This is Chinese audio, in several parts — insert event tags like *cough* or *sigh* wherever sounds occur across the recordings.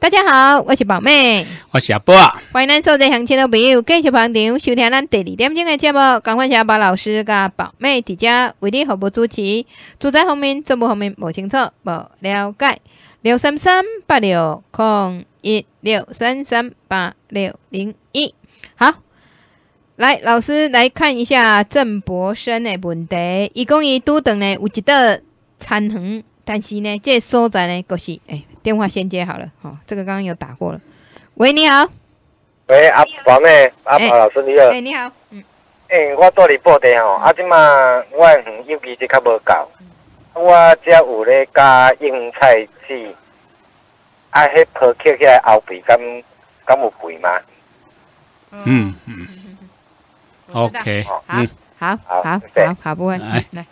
大家好，我是宝妹，我是阿波。欢迎收在乡亲的朋友继续捧场收听咱第二点钟的节目。赶快先把老师跟宝妹添家为你好务主持。住宅方面、政务方面无清楚、无了解，六三三八六空一六三三八六零一。好，来老师来看一下郑博生的问题。一讲伊拄等呢？有一道残痕？但是呢，这所在呢，就是哎。电话先接好了，好，这个刚刚有打过了。喂，你好，喂，阿宝呢？阿宝老师你好，哎，你好，嗯，哎，我到你报地哦，啊，即马我园尤其是较无够，我只有咧加蕹菜籽，啊，迄抛起起来后皮羹，甘有肥吗？嗯嗯，OK，好好好好好，好不会来来，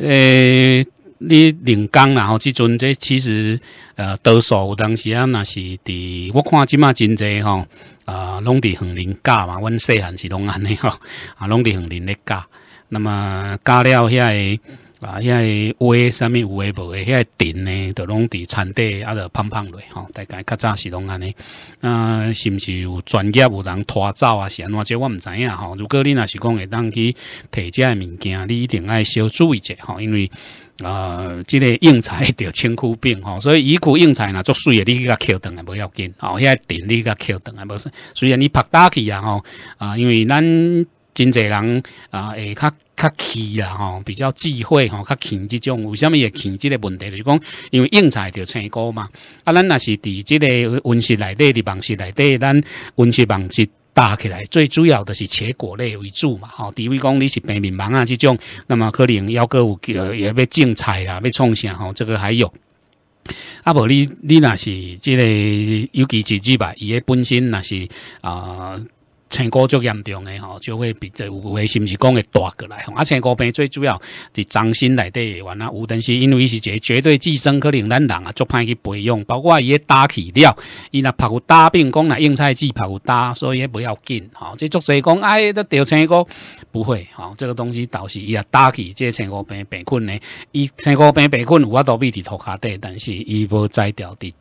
诶。你人工然后，即阵这其实，呃，多数有当时啊，那是第我看今嘛真济吼，呃，拢伫恒林教嘛，阮细汉是拢安尼吼，啊，拢伫恒林咧教，那么教了遐。啊！现在锅上面有无诶，现在电呢都拢伫产地啊，都胖胖落吼。大概较早是拢安尼，啊，是毋是有专业有人拖走啊？是安怎？这我毋知影吼。如果你若是讲会当去摕遮诶物件，你一定爱小注意者吼，因为啊，即个应菜着清枯病吼，所以鱼骨应菜呐足水诶，你去拾断也无要紧。吼，遐、在电你去敲断也无算。虽然你拍打去啊吼啊，因为咱真侪人啊会较。较气啦吼，比较智慧吼，较勤这种，为什么也勤这个问题？就是讲，因为应采着成菇嘛。啊，咱那是伫这个温室内底伫网室内底，咱温室网是搭起来，最主要的是茄果类为主嘛。吼，除非讲你是平民网啊这种，那么可能要搁有呃，也要种菜啦，要创啥吼，这个还有。啊，无你你那是这个，尤其是己吧，伊本身那是啊。青果足严重诶吼，就会比这有诶是不是讲会大过来吼，啊，且青果病最主要伫脏心内底，完了，有但是因为伊是一个绝对寄生，可能咱人啊，足歹去培养，包括伊诶打起了，伊若拍有打病，讲若用菜籽拍有打，所以也不要紧吼。即足势讲，哎，都掉青果不会吼，这个东西倒是伊啊打起，即青果病病菌咧，伊青果病病菌有法度米伫涂骹底，但是伊无摘掉治。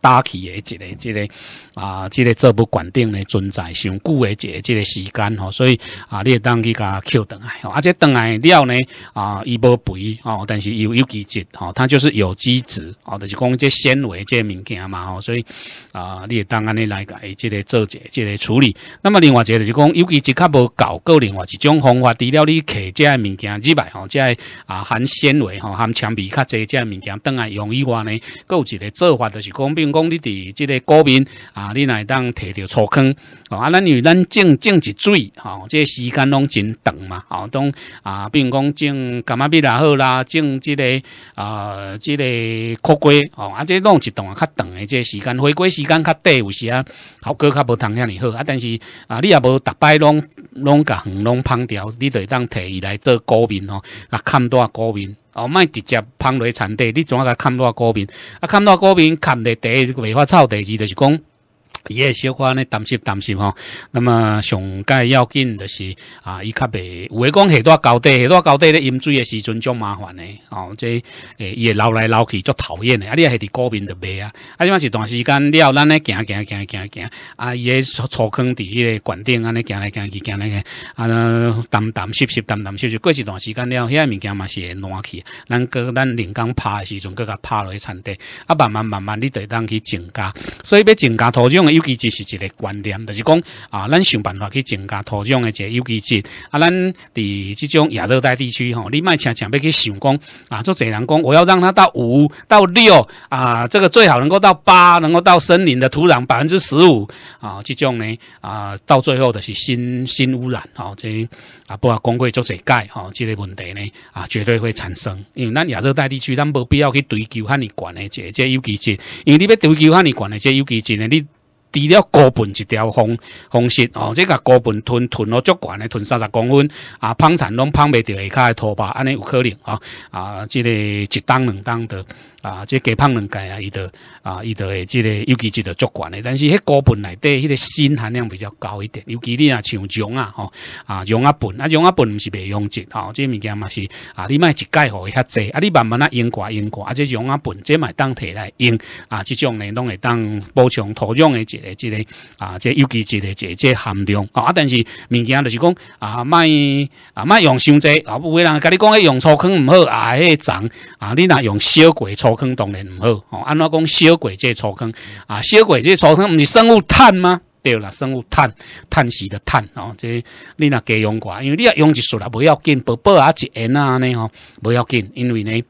打起诶，一个这个啊，即个做不管定的存在上久诶，个这个时间吼，所以啊，你当去甲抾蛋啊，而且来内料呢啊，伊无肥哦，但是有有机质吼，它就是有机质哦，就是讲即纤维即物件嘛吼，所以啊，你当安尼来个即个做一这即个处理。那么另外一个就是讲，有机质较无够，个另外一种方法，除了你揢遮物件外来哦，遮啊含纤维吼、含纤维较侪遮物件蛋来用以外呢，佫有一个做法，就是讲讲你伫即个股民啊，你来当摕条草根，啊，咱因为咱种种一水吼，即个时间拢真长嘛，吼，当啊，比如讲种甘嘛蜜也好啦，种即个啊，即个苦瓜，哦，啊，即拢一段较长的即个时间回归时间较短有时啊，效果较无通遐尼好啊，但是啊，你也无逐摆拢拢甲恒拢烹调，你就会当摕伊来做股民哦，啊，看多下果哦，卖直接放落产地，你怎啊个砍落果爿？啊，砍落果爿，砍落地袂发臭。第二就是讲。也小安尼担心担心吼。那么上介要紧的是啊，伊较袂，有诶讲下多高底，下多高底咧饮水诶时阵就麻烦诶哦，即诶伊会捞来捞去，就讨厌诶。啊，你也系伫高边就袂啊。啊，即般是段时间了，咱咧行行行行行啊，伊也粗坑伫伊个管顶安尼行来行去行来个啊，湿湿澹澹。湿湿。过一段时间了，遐物件嘛是会烂去。咱哥咱临工拍诶时阵，搁甲拍落去田地啊，慢慢慢慢你得当去增加，所以要增加土壤诶。有机质是一个观念，就是讲啊，咱想办法去增加土壤的这有机质啊。咱伫这种亚热带地区吼，你卖常常要去想讲啊，做侪人工，我要让它到五到六啊，这个最好能够到八，能够到森林的土壤百分之十五啊。这种呢啊，到最后的是新新污染哦，这啊不啊，工会做侪盖哦，这个问题呢啊，绝对会产生。因为咱亚热带地区，咱没必要去追究汉尼管的这这有机质，因为你要追究汉尼管的这有机质呢，你。除了高本一条方方式哦，这个高本囤囤了足悬的，囤三十公分啊，房产拢抛未到下骹的拖把安尼有可能啊啊，即个一档两档的。啊，这鸡胖能钙啊，伊的啊，伊的即个，尤其即的足管的，但是迄个骨粉内底迄个锌含量比较高一点，尤其你啊，像姜啊，吼啊，羊啊笨啊，羊啊笨唔是袂用即，吼，即物件嘛是啊，你买一盖好遐济，啊，你慢慢啊用寡用寡，啊，即羊啊笨，即买当提来用，啊，即种呢拢会当补充土壤的即个即个啊，即尤其即个即即含量，啊，但是物件就是讲啊，卖啊卖用伤济，啊，有不人跟你讲用粗坑唔好啊，迄脏啊，你若用小鬼粗。坑当然唔好，哦，安怎讲？小鬼即个粗坑啊，小鬼即个粗坑唔是生物碳吗？对啦，生物碳，碳系的碳哦，即你若加用寡，因为你要用一束啦，不要紧，薄薄啊一烟啊呢吼，不要紧，因为呢。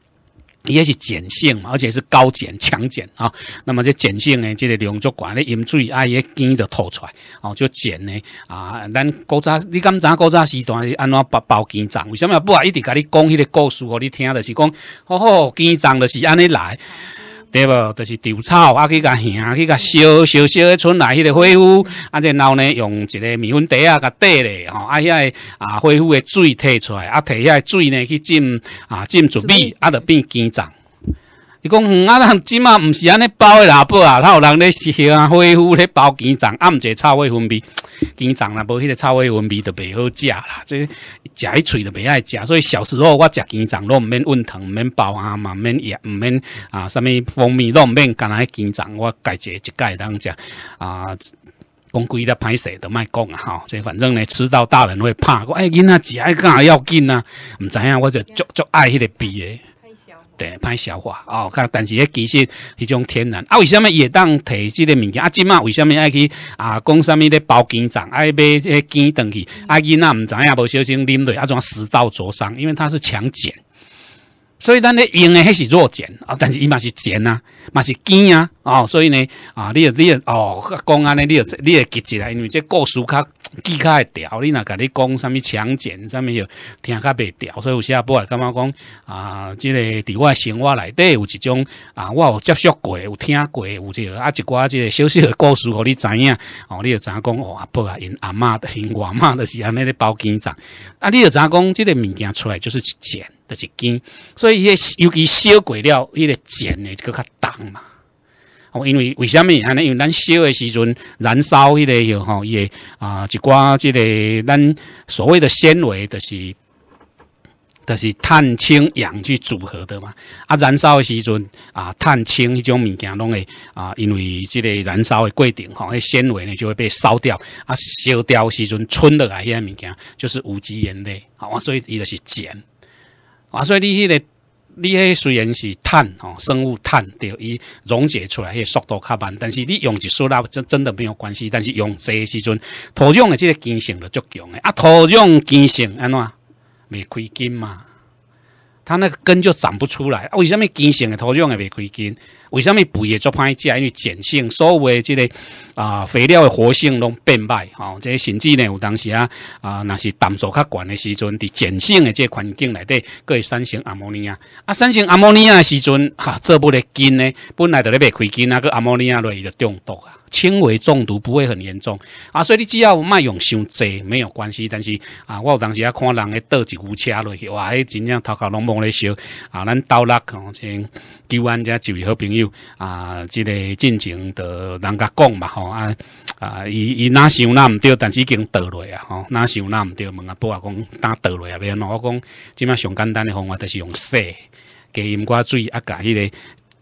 也是碱性嘛，而且是高碱、强碱啊。那么这碱性呢，这个量就管你饮水爱也碱就吐出来哦。就碱呢啊，咱古早你敢咱古早时段是安怎包包碱脏？为什么？不啊，一直甲你讲迄个故事，我你听的是讲，哦吼，碱脏就是安尼来。对啵，就是稻草，啊去甲行，去甲烧烧烧，伊出来，伊个灰复，啊然后呢，用一个面粉袋啊，甲袋咧，吼，啊遐个啊灰复的水摕出来，啊摕遐水呢去浸，啊浸糯米，啊就变坚状。伊讲黄啊，公，即马毋是安尼包的啦，不啊，他有人咧削啊、恢复咧包姜粽，啊，唔是草花粉皮，姜粽啦，无迄个臭味分泌就袂好食啦。即食一嘴就袂爱食，所以小时候我食姜粽，拢毋免温糖，毋免包啊嘛，毋免也毋免啊，啥物蜂蜜拢毋免，干来姜粽我一个一改当食啊。讲规个歹势都卖讲啊吼，这反正呢吃到大人会怕，我哎囡仔食爱干要紧啊，唔知影我就足足爱迄个味的。对，歹消化哦，但迄其实迄种天然啊，为什么也当提即个物件？啊，即嘛为什么爱去啊？讲啥物咧包茎粽爱买个碱当去？啊，囡仔毋知影，无小心啉落，啊，啊，食道灼伤，因为它是强碱。所以，咱咧用的迄是弱碱啊，但是伊嘛是碱啊，嘛是碱啊，哦，所以呢，啊，你啊，你啊，哦，讲尼你啊你啊，拒来，因为这故事较记较会调，你若甲你讲啥物强碱，啥物又听较袂调，所以有些阿伯感觉讲啊，即个伫我生活内底有一种啊，我有接触过，有听过，有这个啊，一寡即个小小的故事，互你知影，哦，你就影讲？哦，阿伯因阿嬷因外嬷著是安尼咧包碱粽，啊，你就影讲？即个物件出来就是碱。就是碱，所以尤其烧过了，迄个碱呢就较重嘛。哦，因为为什么尼因为咱烧的时阵燃烧迄个有吼，伊个啊一寡即个咱所谓的纤维，就是就是碳氢氧去组合的嘛。啊，燃烧的时阵啊，碳氢迄种物件拢会啊，因为即个燃烧的过程吼，迄纤维呢就会被烧掉。啊，烧掉时阵剩落来迄个物件就是无机盐类。好，所以伊就是碱。啊，所以你迄个，你迄虽然是碳哦，生物碳，对，伊溶解出来，迄速度较慢。但是你用一束蜡真真的没有关系。但是用石诶时阵，土壤的即个碱性就足强的啊，土壤碱性安怎？未开金嘛？它那个根就长不出来。为什么碱性的土壤也未开金？为什么肥也做歹食？因为碱性，所有的即个啊肥料的活性拢变歹吼，即甚至呢有当时啊啊，那是氮素较悬的时阵，伫碱性的即环境内底，佮会产生氨莫尼亚。啊，产生氨莫尼亚时阵，哈，做不得金呢？本来就咧袂亏菌，那个氨尼亚落去就中毒啊，轻微中毒不会很严重啊，所以你只要卖用伤济没有关系。但是啊，我有当时啊看人嘅倒一股车落去，哇，迄真正头壳拢懵咧烧啊，咱倒落可能就安一位好朋友。啊，即个进程，著人家讲嘛吼啊啊，伊伊哪想若唔对，但是已经倒落啊吼，哪想若唔对，问阿伯阿公打倒落啊，免啊，我讲即卖上简单的方法，就是用洗。加盐瓜水啊加迄个。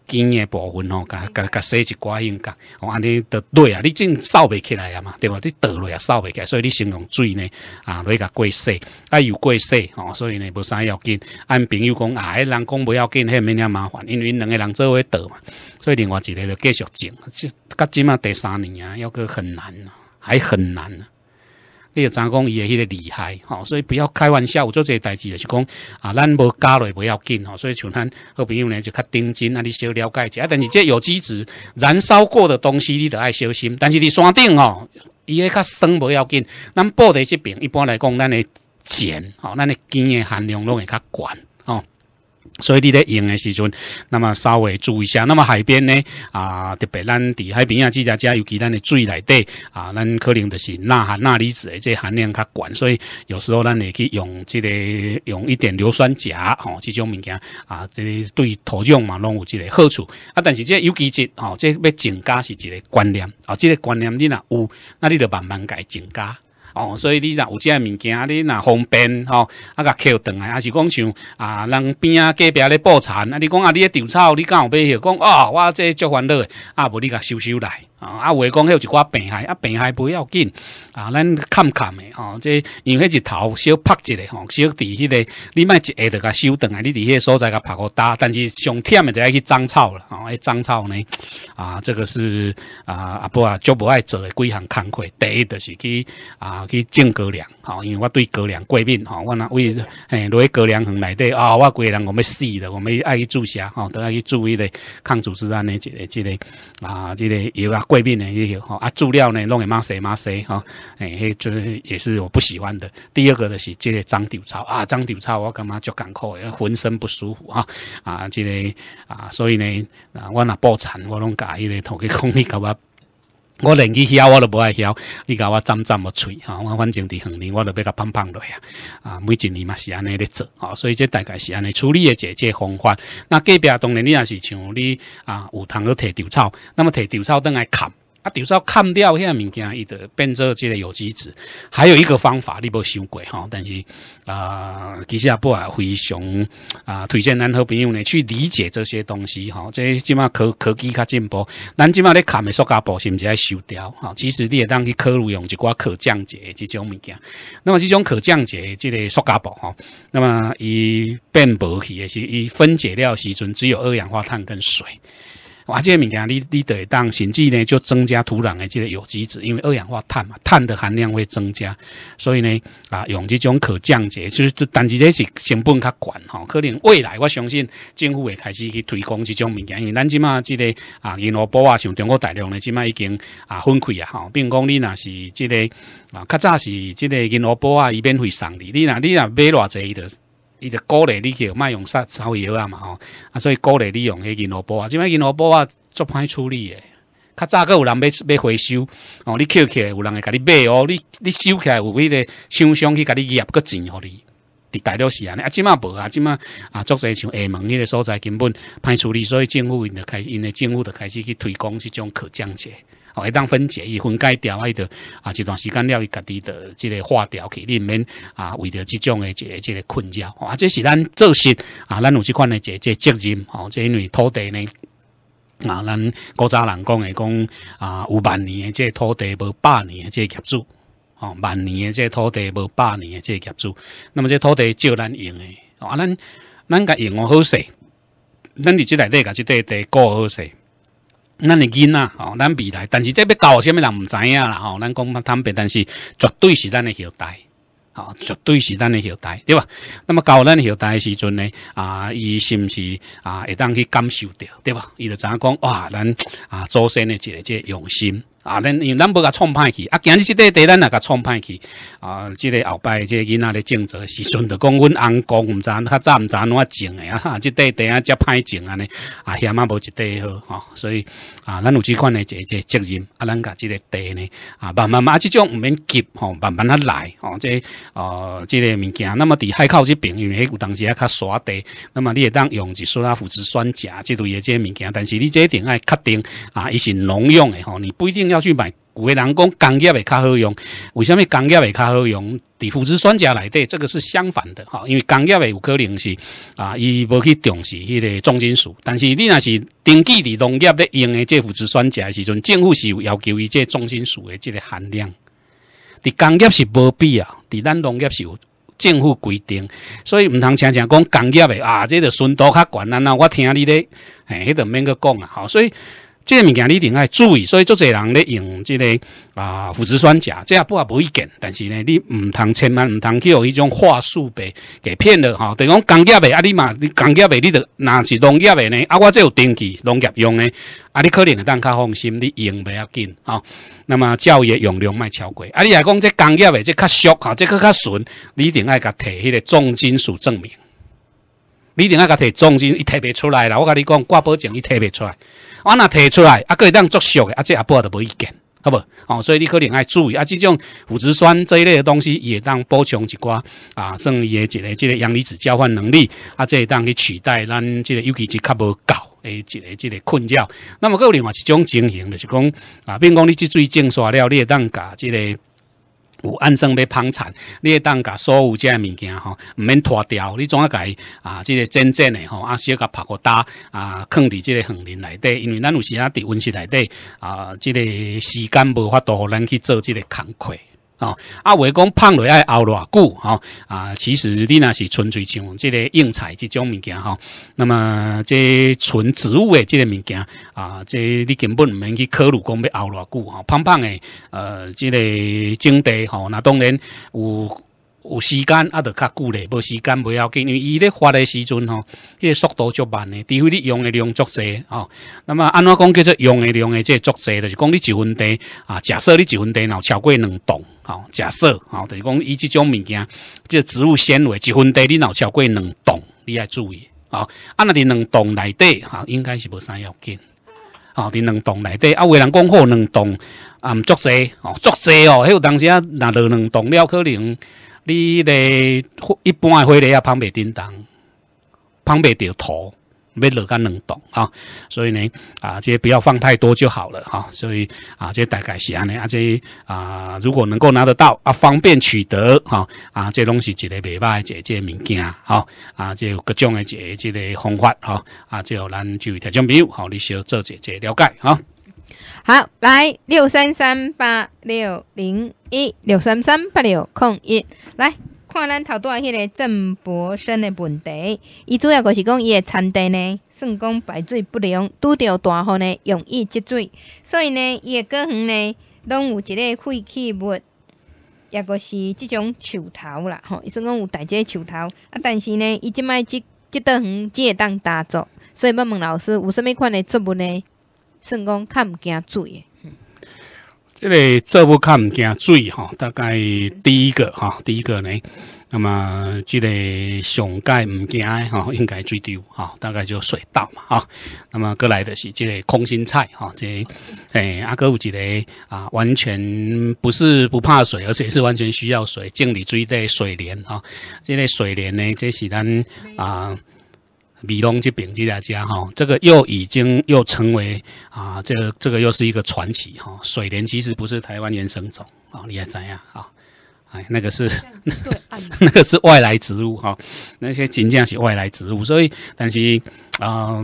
根嘅部分吼，甲甲甲洗一寡应该，吼安尼都对啊，你真扫袂起来啊嘛，对吧？你倒落也扫袂起来，所以你先用水呢，啊，水甲过洗，啊又过洗，吼，所以呢无啥要紧。按朋友讲啊，人讲不要紧，迄免遐麻烦，因为两个人做伙倒嘛，所以另外一个就继续整，即甲即嘛第三年啊，要搁很难啊，还很难知张讲伊的迄个厉害，吼，所以不要开玩笑，有做这些代志也是讲啊，咱无加落不要紧，吼，所以像咱好朋友呢就较认真，安尼小了解者，但是这有机质燃烧过的东西，你得爱小心。但是伫山顶吼，伊会较生不要紧，咱布袋这边一般来讲，咱的碱吼，咱的碱的含量拢会较悬，吼。所以你咧用的时阵，那么稍微注意一下。那么海边呢，啊，特别咱伫海边啊，即只家尤其咱的水内底，啊，咱可能就是钠含钠离子的这含量较悬，所以有时候咱会去用这个用一点硫酸钾，吼，这种物件啊，这对土壤嘛拢有这个好处。啊，但是这尤其质吼，这要增加是一个观念，啊，这个观念你若有，那你就慢慢改增加。哦，所以你若有即物件，你若方便吼，啊个扣转来，还是讲像啊，人边啊隔壁咧播田，啊你讲啊，你咧除草，你敢有买？迄？讲，哦，我这足烦恼诶啊无你甲收收来。啊！阿话讲，迄有一寡病害，啊病害不要紧，啊咱砍砍的吼，即因为迄一头小拍一下吼，小伫迄个，你卖一下着甲收断啊，你伫迄个所在甲拍个焦，但是上忝的就要去长草了，迄长草呢，啊这个是啊阿伯啊足无爱做诶几项工课，第一就是去啊去种高粱。好，因为我对高粱过敏，吼，我那为，诶，落去高粱园内底啊，我个人我们死的，我们爱去注射，吼，都要去注意的，抗组织胺的这个这个啊，这个有啊过敏的也有，啊，注料呢弄个骂谁骂吼，诶，迄这也是我不喜欢的。第二个就是这个张豆草啊，张豆草我感觉足艰苦浑身不舒服啊，啊，这个啊，所以呢，我那破产，我拢加起来投给空气狗啊。我年纪小，我都不爱晓，你甲我怎怎么脆？吼，我反正伫横年我都要甲胖胖落啊！啊，每一年嘛是安尼咧做，所以这大概是安尼处理的解决方法。那隔壁当然你也是像你啊，有通去摕稻草，那么摕稻草回来砍。比如说砍掉遐物件，伊就变做即个有机质。还有一个方法，你无想过吼，但是啊，其实也不也非常啊，推荐咱好朋友呢去理解这些东西吼。*laughs* 即即码科科技较进步，咱即码咧砍的塑胶布是毋是爱收掉吼？其实你也当去可利用一寡可降解的即种物件。那么即种可降解即个塑胶布吼，那么伊变薄去也是伊分解掉时阵，只有二氧化碳跟水。哇，这个物件，你你得当甚至呢，就增加土壤的这个有机质，因为二氧化碳嘛，碳的含量会增加，所以呢，啊，用这种可降解，就是，但是这是成本较悬吼，可能未来我相信政府会开始去推广这种物件，因为咱即嘛这个啊，银河卜啊，像中国大量呢，即嘛已经啊，分开啊，吼，并讲你若是这个啊，较早是这个银河卜啊，伊免费送你，你若你若买偌济的。伊就鼓励你去卖用杀草药啊嘛吼，啊所以鼓励你用迄个银萝卜啊，即摆银萝卜啊，足歹处理诶，较早佫有人要要回收，哦你捡起来有人会甲你卖哦，你你收起来有迄个厂商去甲你业个钱互你，伫大陆是安尼啊，即摆无啊，即摆啊，做侪像厦门迄个所在根本歹处理，所以政府就开因诶政府就开始去推广即种可降解。一旦分解伊分解掉，伊度啊！一段时间了，伊家己的即个化掉，去，你毋免啊！为着即种诶即个即个困扰啊！这是咱做事啊！咱有即款诶即个责任哦！因为土地呢啊，咱古早人讲诶，讲啊，有万年诶，即个土地无百年诶，即个业主哦，万年诶，即个土地无百年诶，即个业主。那么即土地照咱用的啊，咱咱甲用我好势，咱伫即内底甲即块地过好势，咱的囡仔吼，咱未来，但是这要教什么人毋知影啦，吼，咱讲坦白，但是绝对是咱的后代，吼，绝对是咱的后代，对吧？那么教咱后代时阵呢，啊，伊是毋是啊，会当去感受着，对吧？伊就影讲哇，咱啊祖先的这这用心。啊，咱因为咱无甲创歹去，啊，今日即块地咱也甲创歹去，啊，即个后摆即个囡仔咧种蔗时阵，就讲阮阿公毋知安早毋知安怎种的啊，即块地啊遮歹种安尼，啊，遐嘛无一块好吼，所以啊，咱有即款的这个个责任，啊，咱甲即个地呢，啊，慢慢慢，啊，即种毋免急吼，慢慢来吼，即呃，即个物件，那么伫海口这边，因为有当时啊较沙地，那么你也当用一苏拉腐殖酸钾即类的即个物件，但是你即点爱确定啊，伊是农用的吼，你不一定要。要去买，为人讲工业的较好用，为什么工业的较好用？底腐殖酸钾来对，这个是相反的哈，因为工业的有可能是啊，伊无去重视迄个重金属，但是你若是登记伫农业在用的这腐殖酸钾的时阵，政府是有要求伊这重金属的这个含量。伫工业是无必要，伫咱农业是有政府规定，所以唔通常常讲工业的啊，这个纯度较悬，那我听你的，哎，迄个免去讲啊，好，所以。这物件你一定要注意，所以足侪人咧用这个啊腐殖酸钾，即也不也无意见，但是呢，你唔通千万唔通去有一种话术被给骗了哈。等于讲工业的啊，你嘛你工业的，你得那是农业的呢。啊，我有登记农业用呢，啊，你可能当较放心去用比要紧哈。那么，药业用量卖超过，啊，你讲这工业的这较俗哈，这个较纯，你一定要甲摕迄个重金属证明，你一定要甲摕重金属，摕袂出来啦。我甲你讲，挂保证，伊摕袂出来。我若摕出来，啊，可会当作俗的，啊，这阿婆都无意见，好无哦，所以你可能爱注意，啊，即种腐殖酸这一类的东西，也当补充一寡，啊，剩一个即个阳离子交换能力，啊，即当去取代咱即个，尤其是较无够诶，一个即个困扰。那么，有另外一种情形就是讲，啊，比如讲你即水近刷了会当甲即个。有安算要崩产，你会当甲所有这物件吼，毋免拖掉。你怎啊解啊？即个真正的吼，啊小甲拍过打啊，放伫即个森林内底。因为咱有时啊伫温室内底啊，即个时间无法度，互咱去做即个工快。哦，阿维讲胖来爱熬偌久，吼啊，其实你那是纯粹像即个硬菜即种物件，吼。那么这纯植物的即个物件，啊，即你根本毋免去考虑讲要熬偌久，吼。胖胖的，呃，即个种地，吼，那当然有。有时间啊，就较久咧；无时间，唔要紧。因为伊咧发诶时阵，吼迄个速度足慢诶，除非你用诶量足济，吼。那么安怎讲叫做用诶量诶？即足济咧？就讲你一分地啊，假设你一分地，若有超过两栋，吼，假设，吼，著是讲伊这种物件，即个植物纤维，一分地你若有超过两栋，你要注意，吼。啊，嗱伫两栋内底，哈，应该是无啥要紧，哦，伫两栋内底，啊，有人讲好两栋，啊，足济，哦，足济，哦，有当时啊，若落两栋了，可能。你个一般的花蕾啊，旁边叮当，旁边到土，没落干冷冻啊，所以呢，啊，这不要放太多就好了哈。所以啊，这大概是安尼啊，这啊，如果能够拿得到啊，方便取得哈啊，这东西之类袂歹，这这物件哈啊，这有各种的这这个方法哈啊，最后咱就听众朋友，好，你需要做这这了解哈。好，来六三三八六零。一六三三八六空一，来看咱头段迄个郑伯生的问题。伊主要就是讲伊的田地呢，算讲排水不良，拄到大雨呢容易积水，所以呢伊的果园呢拢有一个废弃物，也个是即种树头啦。吼，伊算讲有大只树头，啊，但是呢伊即摆即即段园只会当打作，所以要问老师，有啥物款的作物呢，算讲较毋惊水的？即个做不看唔惊水哈，大概第一个哈，第一个呢，那么即个上盖唔惊的哈，应该最丢哈，大概就水稻嘛哈。那么过来的是即个空心菜哈，即诶阿哥有一个啊，完全不是不怕水，而且是完全需要水。经理最对水莲哈，即个水莲呢，这是咱啊。李龙去禀记大家哈，这个又已经又成为啊，这个这个又是一个传奇哈。水莲其实不是台湾原生种啊，你还怎样啊？哎，那个是 *laughs* 那个是外来植物哈，那些尽量是外来植物。所以，但是啊，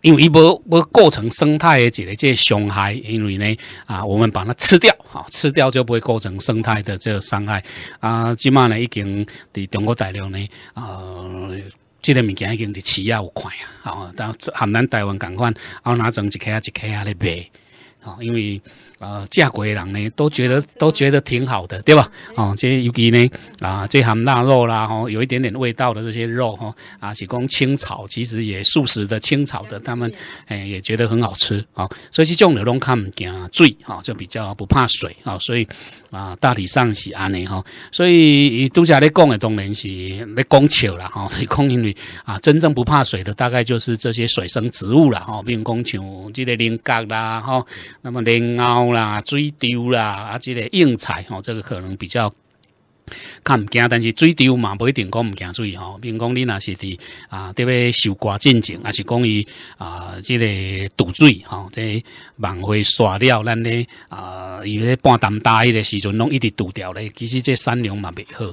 因为伊无无构成生态的这个这伤害，因为呢啊，我们把它吃掉哈，吃掉就不会构成生态的这个伤害啊。即卖呢，已经伫中国大陆呢啊。这个物件已经是市价有看啊！哦，但含咱台湾同款，还拿装一开一开啊咧卖哦，因为。呃，嫁过的人呢，都觉得都觉得挺好的，对吧？哦，这尤其呢，啊，这含腊肉啦，吼，有一点点味道的这些肉，吼，啊，是讲清炒，其实也素食的清炒的，他们哎也觉得很好吃啊。所以这种的东看唔惊水，哈，就比较不怕水啊。所以啊，大体上是安尼哈。所以都像你讲的，当然是那讲笑啦，哈，所以讲因为啊，真正不怕水的大概就是这些水生植物了，哦，比如讲像这个菱角啦，哈，那么菱藕。啦，水丢啦，啊，这个硬踩吼，这个可能比较较毋惊，但是水丢嘛，不一定讲毋惊水吼。比如讲你若是伫啊，伫别收瓜进前，还是讲伊啊，这个堵水吼，在网回刷料，咱咧啊，伊为半担大伊的时阵，拢一直堵掉咧。其实这善量嘛，袂好。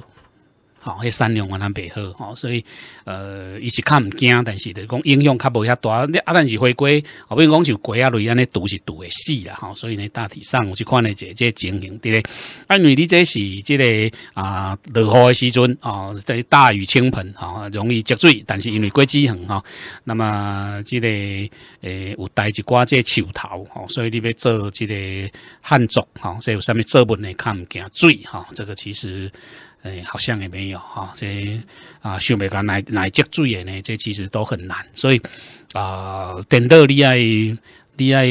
哦，迄善良，我难白好，吼，所以，呃，伊是较毋惊，但是就讲应用较无遐大，你啊，但是回归，后边讲就鸡啊类安尼拄是拄会死啦，吼，所以呢，大体上我去看呢，这这情形，对不对？因为你这是即个啊落雨的时阵，哦，在大雨倾盆，哈，容易积水，但是因为过季风，哈，那么即个诶有带一即这树头，哦，所以你要做即个旱作，哦，有上面作物呢，看毋惊水，哈，这个其实。诶，好像也没有哈，这啊，想袂干来来积水的呢，这其实都很难。所以啊，等到你爱你爱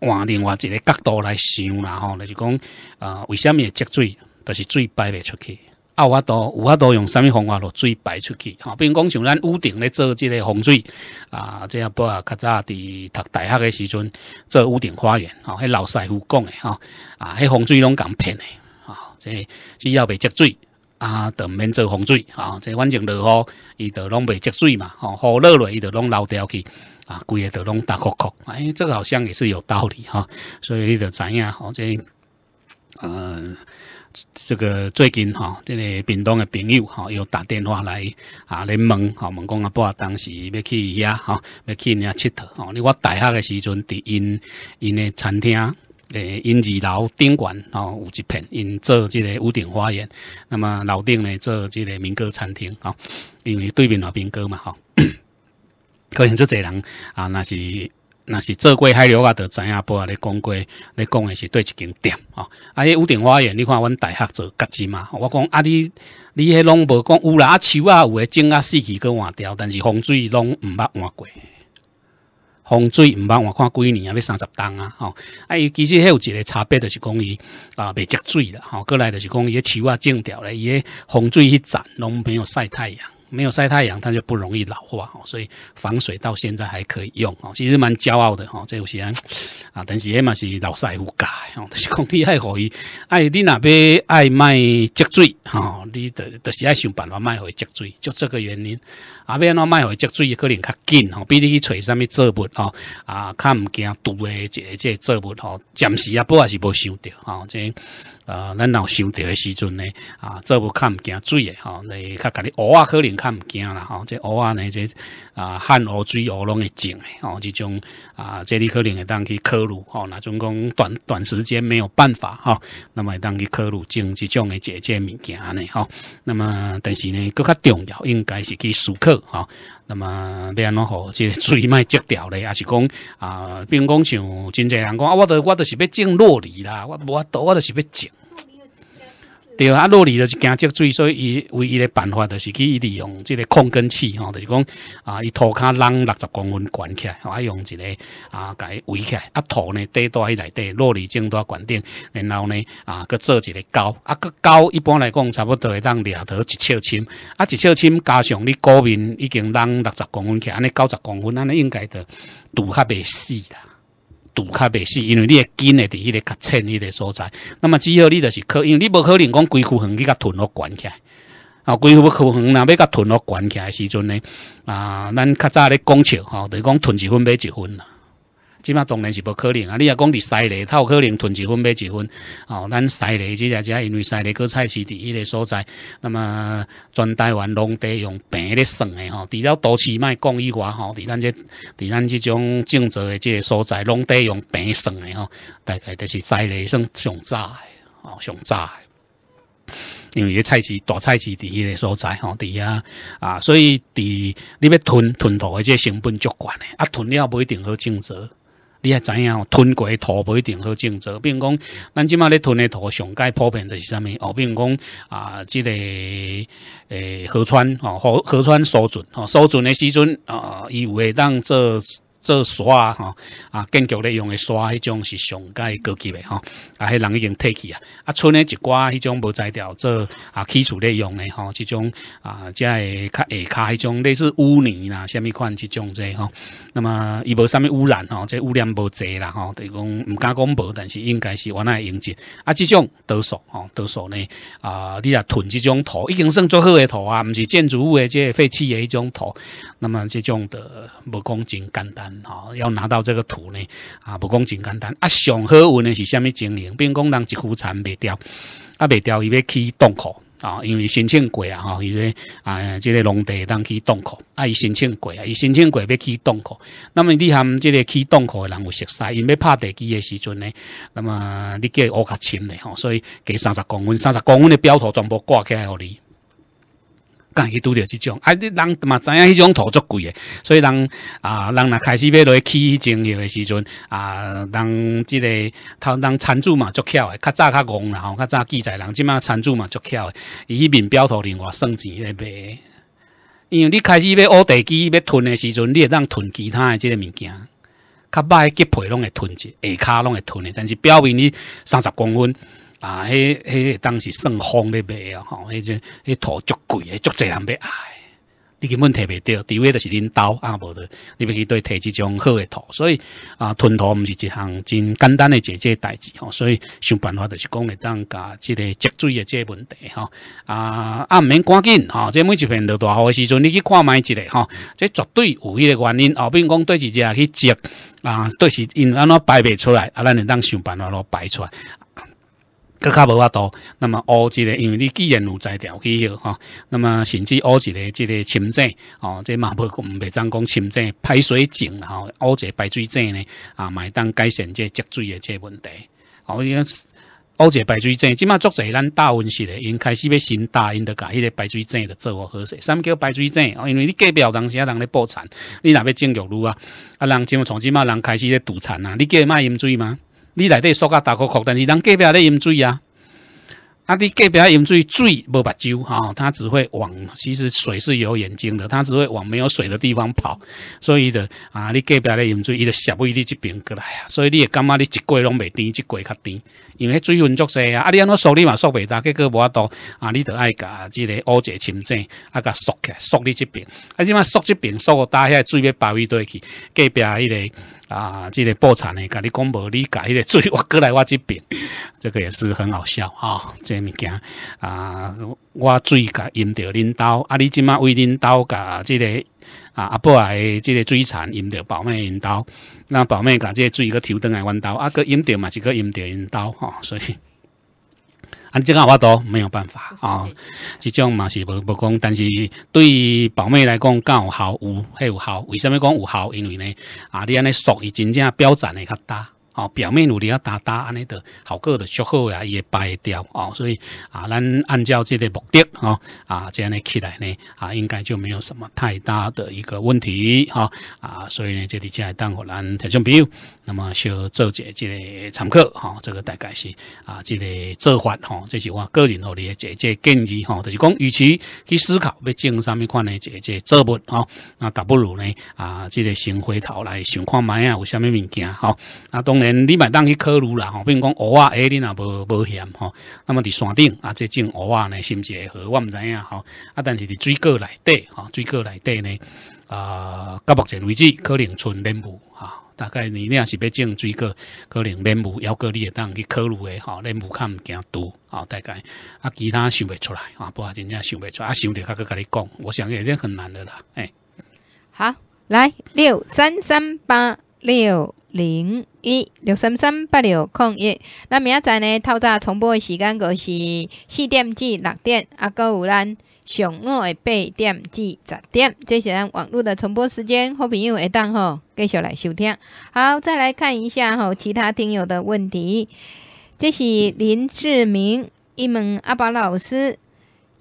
换另外一个角度来想啦吼，就讲啊，为什么积水，就是水排袂出去？啊，我都法都用什么方法落水排出去？哈，比如讲像咱屋顶咧做这个防水啊，这样不啊，较早伫读大学的时阵做屋顶花园，吼，迄老师傅讲的哈，啊，迄防水拢咁骗嘅，啊，这只要袂积水。啊，毋免做防水啊，即反正落雨，伊就拢袂积水嘛。吼，雨落落，伊就拢流掉去。啊，规个就拢大窟窟。哎，这个好像也是有道理哈。所以就知影，好即，呃，这个最近哈，即个屏东的朋友哈，又打电话来啊，联问，吼，问讲阿爸当时要去遐，哈，要去遐佚佗。哦，你我大学的时阵伫因因诶餐厅。诶，因二楼顶馆哦有一片，因做即个屋顶花园。那么楼顶呢做即个民歌餐厅哦，因为对面有民歌嘛吼。*coughs* 可能就侪人啊，那是那是做过海料啊，着知影不？咧讲过，咧讲的是对一间店哦。啊，迄屋顶花园，你看阮大学做真嘛？我讲啊，你你迄拢无讲，有啦，树啊有诶，种啊死去阁换掉，但是风水拢毋捌换过。洪水唔方便，我看几年啊，要三十吨啊！吼，啊，伊其实还有一个差别就是讲伊啊未接水啦，吼，过来就是讲伊起蛙种掉咧，伊个洪水去浸，拢民朋友晒太阳。没有晒太阳，它就不容易老化哦，所以防水到现在还可以用哦，其实蛮骄傲的哦。这有些人啊，但是也嘛是老晒乌干哦，但 *laughs* 是讲你爱可以。哎，你那边爱卖积水哦，你都都是爱想办法卖回积水，就这个原因。啊，别个卖回积水可能较紧哦，比你去找啥物植物哦，啊，看唔惊毒的这这植物哦，暂时也不啊是无想到哦，这。啊，咱若有想的时阵呢，啊，做无看唔惊水的吼，你较甲你乌仔可能较毋惊啦吼，这乌仔呢，这啊汗乌水乌拢会肿的吼，即种啊，这你可能会当去考虑吼，若总讲短短时间没有办法吼，那么会当去考虑种即种的这些物件呢吼。那么但是呢，更较重要应该是去舒克吼。那么变安怎好？即水脉接掉咧，也是讲啊，比如讲像真侪人讲啊，我都我都是要种糯米啦，我无多我都是要种。对啊，落地就是积水，所以伊唯一的办法就是去利用这个控根器吼，就是讲啊，伊土卡弄六十公分悬起来，吼，用一个啊，甲伊围起来，啊，土呢堆多迄内底，落地正多悬顶，然后呢啊，佮做一个沟，啊，佮沟一般来讲差不多会当两到一尺深，啊，一尺深加上你高面已经当六十公分起，安尼九十公分，安尼应该就堵较袂死啦。赌卡袂死，因为你的紧的伫迄个较迄个所在。那么只有你就是可，因为你无可能讲归库恒你甲囤落关起。来。啊，归库不库恒，若要甲囤落关起来时阵呢，啊，咱较早咧讲笑吼，等于讲囤一分买一分啦。即嘛当然是不可能啊！你若讲伫西雷，他有可能囤一份买一份哦。咱西雷即只只因为西雷个菜市伫迄个所在，那么全台湾拢伫用平咧算的吼。除了都市卖讲以外，吼，伫咱这伫咱这种种植的即个所在，拢伫用平算的吼，大概就是西雷算上早的，哦，上早的。因为个菜市大菜市伫迄个所在吼，伫遐啊，所以伫你要囤囤土的个成本足悬诶，啊，囤了不一定好种植。你还知影哦？吞囤国土不一定好种植，如讲咱即马咧吞的土上界普遍就是啥物？哦，比如讲啊，即个诶河川吼河河川疏浚吼疏浚的时阵啊，伊有诶当做。做刷啊，吼啊，建筑咧用诶刷，迄种是上界高级诶吼，啊，迄人已经退去啊，啊，剩诶一寡迄种无在掉做啊，基础咧用诶吼，即种啊，即会较会骹迄种类似污泥啦，虾米款，即种者吼。那么伊无虾米污染吼，即污染无济啦吼，等于讲毋敢讲无，但是应该是原来用着。啊，即种多数吼，多数呢？啊，你若囤即种土，已经算最好诶土啊，毋是建筑物诶，即废弃诶迄种土。那么即种的无讲真简单。好，要拿到这个土呢，啊，不讲真简单。啊，上好运的是虾米情形，并讲人一户产卖掉，啊，卖掉伊要起洞口啊，因为申请过啊，吼，伊为啊，即个农地当起洞口，啊，伊申请过啊，伊申请过要起洞口。那么你含即个起洞口的人有熟悉，因要拍地基的时阵呢，那么你叫乌卡深咧，吼，所以加三十公分，三十公分的标图全部挂起，来给你。敢去拄着即种，啊，你人嘛知影，迄种土足贵诶，所以人啊，人若开始落去起迄种迄个时阵啊，人即个，头人参主嘛足巧诶，较早较憨啦，较早记载人即摆参主嘛足巧伊迄面标头另外算钱咧卖。因为你开始要挖地基要囤的时阵，你会当囤其他的这个物件，较歹结皮拢会囤一下骹拢会囤的，但是表面你三十公分。啊，迄、迄当时盛风咧卖啊，吼，迄种、迄土足贵，足济人要爱，你根本摕袂着，除非就是恁兜啊，无得，你要去缀摕即种好的土，所以啊，吞土毋是一项真简单诶一个代志吼，所以想办法就是讲，会当甲即个积水诶即个问题吼，啊，啊毋免赶紧吼，即每一片落大雨诶时阵，你去看卖一个吼，即绝对有迄个原因，后边讲讲对只只去积，啊，对是因安怎排袂出来，啊，咱就当想办法咯排出来。搁卡无法度，那么乌一个，因为你既然有在调起吼，那么甚至乌一个即个深圳吼，即嘛无毋袂张讲深圳排水井吼，乌一个排水井咧啊，会当改善即积水的即问题。吼、哦，一个排水井即嘛作在咱大温室咧，因开始要先大，因着甲迄个排水井着做我好势。什么叫排水井？因为你隔壁有当时啊，人咧爆产，你若要种玉露啊？啊，人即嘛从即嘛人开始咧堵产啊，你叫卖饮水吗？你内底塑胶大口口，但是人隔壁在饮水啊，啊，你隔壁饮水水无目睭哈？他只会往，其实水是有眼睛的，他只会往没有水的地方跑。所以的啊，你隔壁在饮水，伊就吸不伊你这边过来啊，所以你也感觉你一过拢未甜，一过较甜。因为水分足少啊，啊！你安怎缩你嘛缩袂大，结果无啊多啊，你得爱甲即个乌者深井啊，塑缩来，缩你这边，啊！即嘛缩这边缩大，现在水要包围倒去，隔壁迄个啊，即个破产的，甲你讲无理解，迄个水我过来我这边，这个也是很好笑啊，这物件啊，我水甲淹到恁兜啊，你即嘛为恁兜甲即个。啊，阿伯啊，即个水产淹着宝妹弯刀，那宝妹甲即个水个抽灯来弯刀，啊，个淹着嘛，是个淹到弯刀吼，所以按这个我都没有办法啊，即种嘛是无无讲，但是对于宝妹来讲，够有效，有，迄有效，为什么讲有效？因为呢，啊，你安尼属于真正标准的较大。哦，表面努力要打打安尼的，效果的消耗呀也败掉哦，所以啊，咱按照这个目的哦，啊这样来起来呢，啊应该就没有什么太大的一个问题哈啊，所以呢，这里进来当咱听众朋友，那么小做解这参考哈，这个大概是啊，这个做法哈，这是我个人努力的姐姐建议哈，就是讲，与其去思考要种什么款呢，姐姐作物哈，那倒不如呢啊，这个先回头来想看买啊有什么物件哈，啊当。你买当去考炉啦，吼，比如讲蚵仔，哎，你那无无嫌吼，那么伫山顶啊，这种蚵仔呢，是毋是会好，我唔知影吼，啊，但是伫水果内底，吼，水果内底呢，啊，到目前为止可能存恁木，哈，大概你那样是要种水果，可能恁木要隔你会当去考炉的，吼，恁木看唔惊多，吼，大概啊，其他想不出来，啊，不好真正想不出来，啊，想的，我甲你讲，我想也是很难的啦，哎，好，来六三三八。六零一六三三八六空一，那明仔呢？透早重播的时间就是四点至六点，啊，搁有咱上午的八点至十点，这是咱网络的重播时间，好朋友会当吼继续来收听。好，再来看一下吼其他听友的问题，这是林志明一问阿宝老师。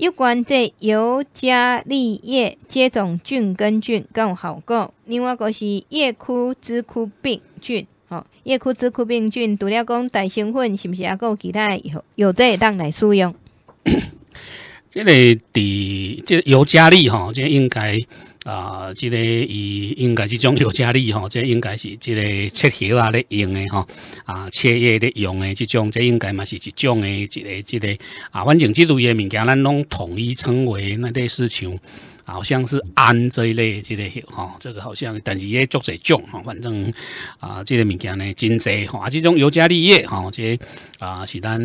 有关这尤加利叶接种菌根菌更好过，另外个是叶枯枝枯病菌。哦，叶枯枝枯病菌除了讲带新粉，是不是还有其他有有这当来使用？*coughs* 这里第即尤加利吼，即应该。啊，即、这个伊应该是种尤加利吼，即、这应该是即个切叶啊咧用诶吼，啊切叶咧用诶，即种即应该嘛是一种诶，即个即个啊，反正即类诶物件咱拢统一称为那类似像。好像是安这一类，这个血哈，这个好像，但是也做水种哈，反正啊，这个物件呢真多哈，这种尤加利叶哈，这啊是咱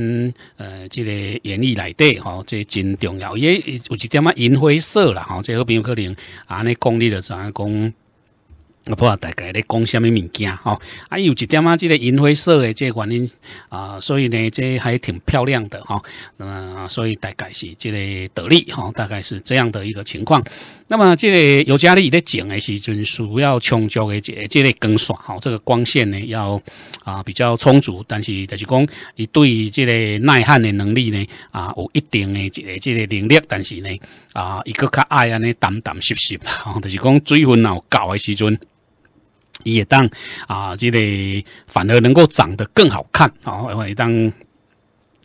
呃，这个原理来底哈，这真重要，也有一点啊银灰色啦哈，这个比有可能啊那公立的知样讲？老婆过大概咧，讲虾米物件吼，啊，有一点啊，这个银灰色的这个原因啊，所以呢，这还挺漂亮的吼，么所以大概是这个得力吼，大概是这样的一个情况。那么，这个尤加利咧种诶时阵，需要充足诶这这个光线吼，这个光线呢要啊比较充足，但是就是讲，伊对于这个耐旱的能力呢啊有一定的这个这个能力，但是呢啊，伊个较爱安尼淡淡湿湿，就是讲水分有够诶时阵。伊会当啊，即个反而能够长得更好看啊，会当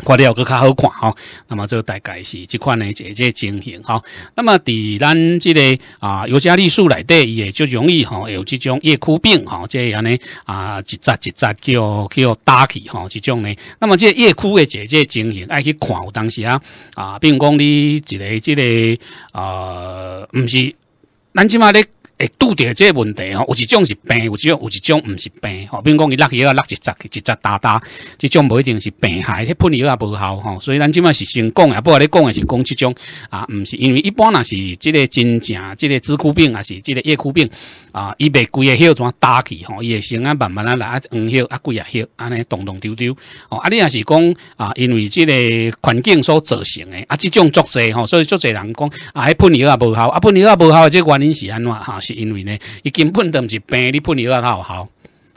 看了有个较好看吼，那么这个大概是即款的姐姐情形吼。那么伫咱即个啊尤加利树内底，也就容易会有这种叶枯病吼，即样呢啊，一扎一扎叫叫打起吼，即种呢。那么这叶枯的姐姐情形爱去看有当时啊啊，并讲你一个即个啊，唔是，咱起码咧。会拄着即个问题哦，有一种是病，有一种有一种唔是病哦。比如讲，伊落药啊，落一扎一扎哒哒，即种无一定是病害，迄喷药也无效吼。所以咱即卖是先讲，也不过你讲的是讲即种啊，毋是因为一般若是即个真正即个支枯病，啊，是即个叶枯病啊？伊袂规个迄种打去吼，伊会先啊慢慢啊来，啊，黄迄啊贵啊，迄安尼动动丢丢哦。啊，你也是讲啊，因为即个环境所造成的啊，即种作侪吼，所以作侪人讲啊，迄喷药也无效，啊，喷药也无效，即原因是安怎哈？因为呢，伊根本都毋是病，你判你个好好，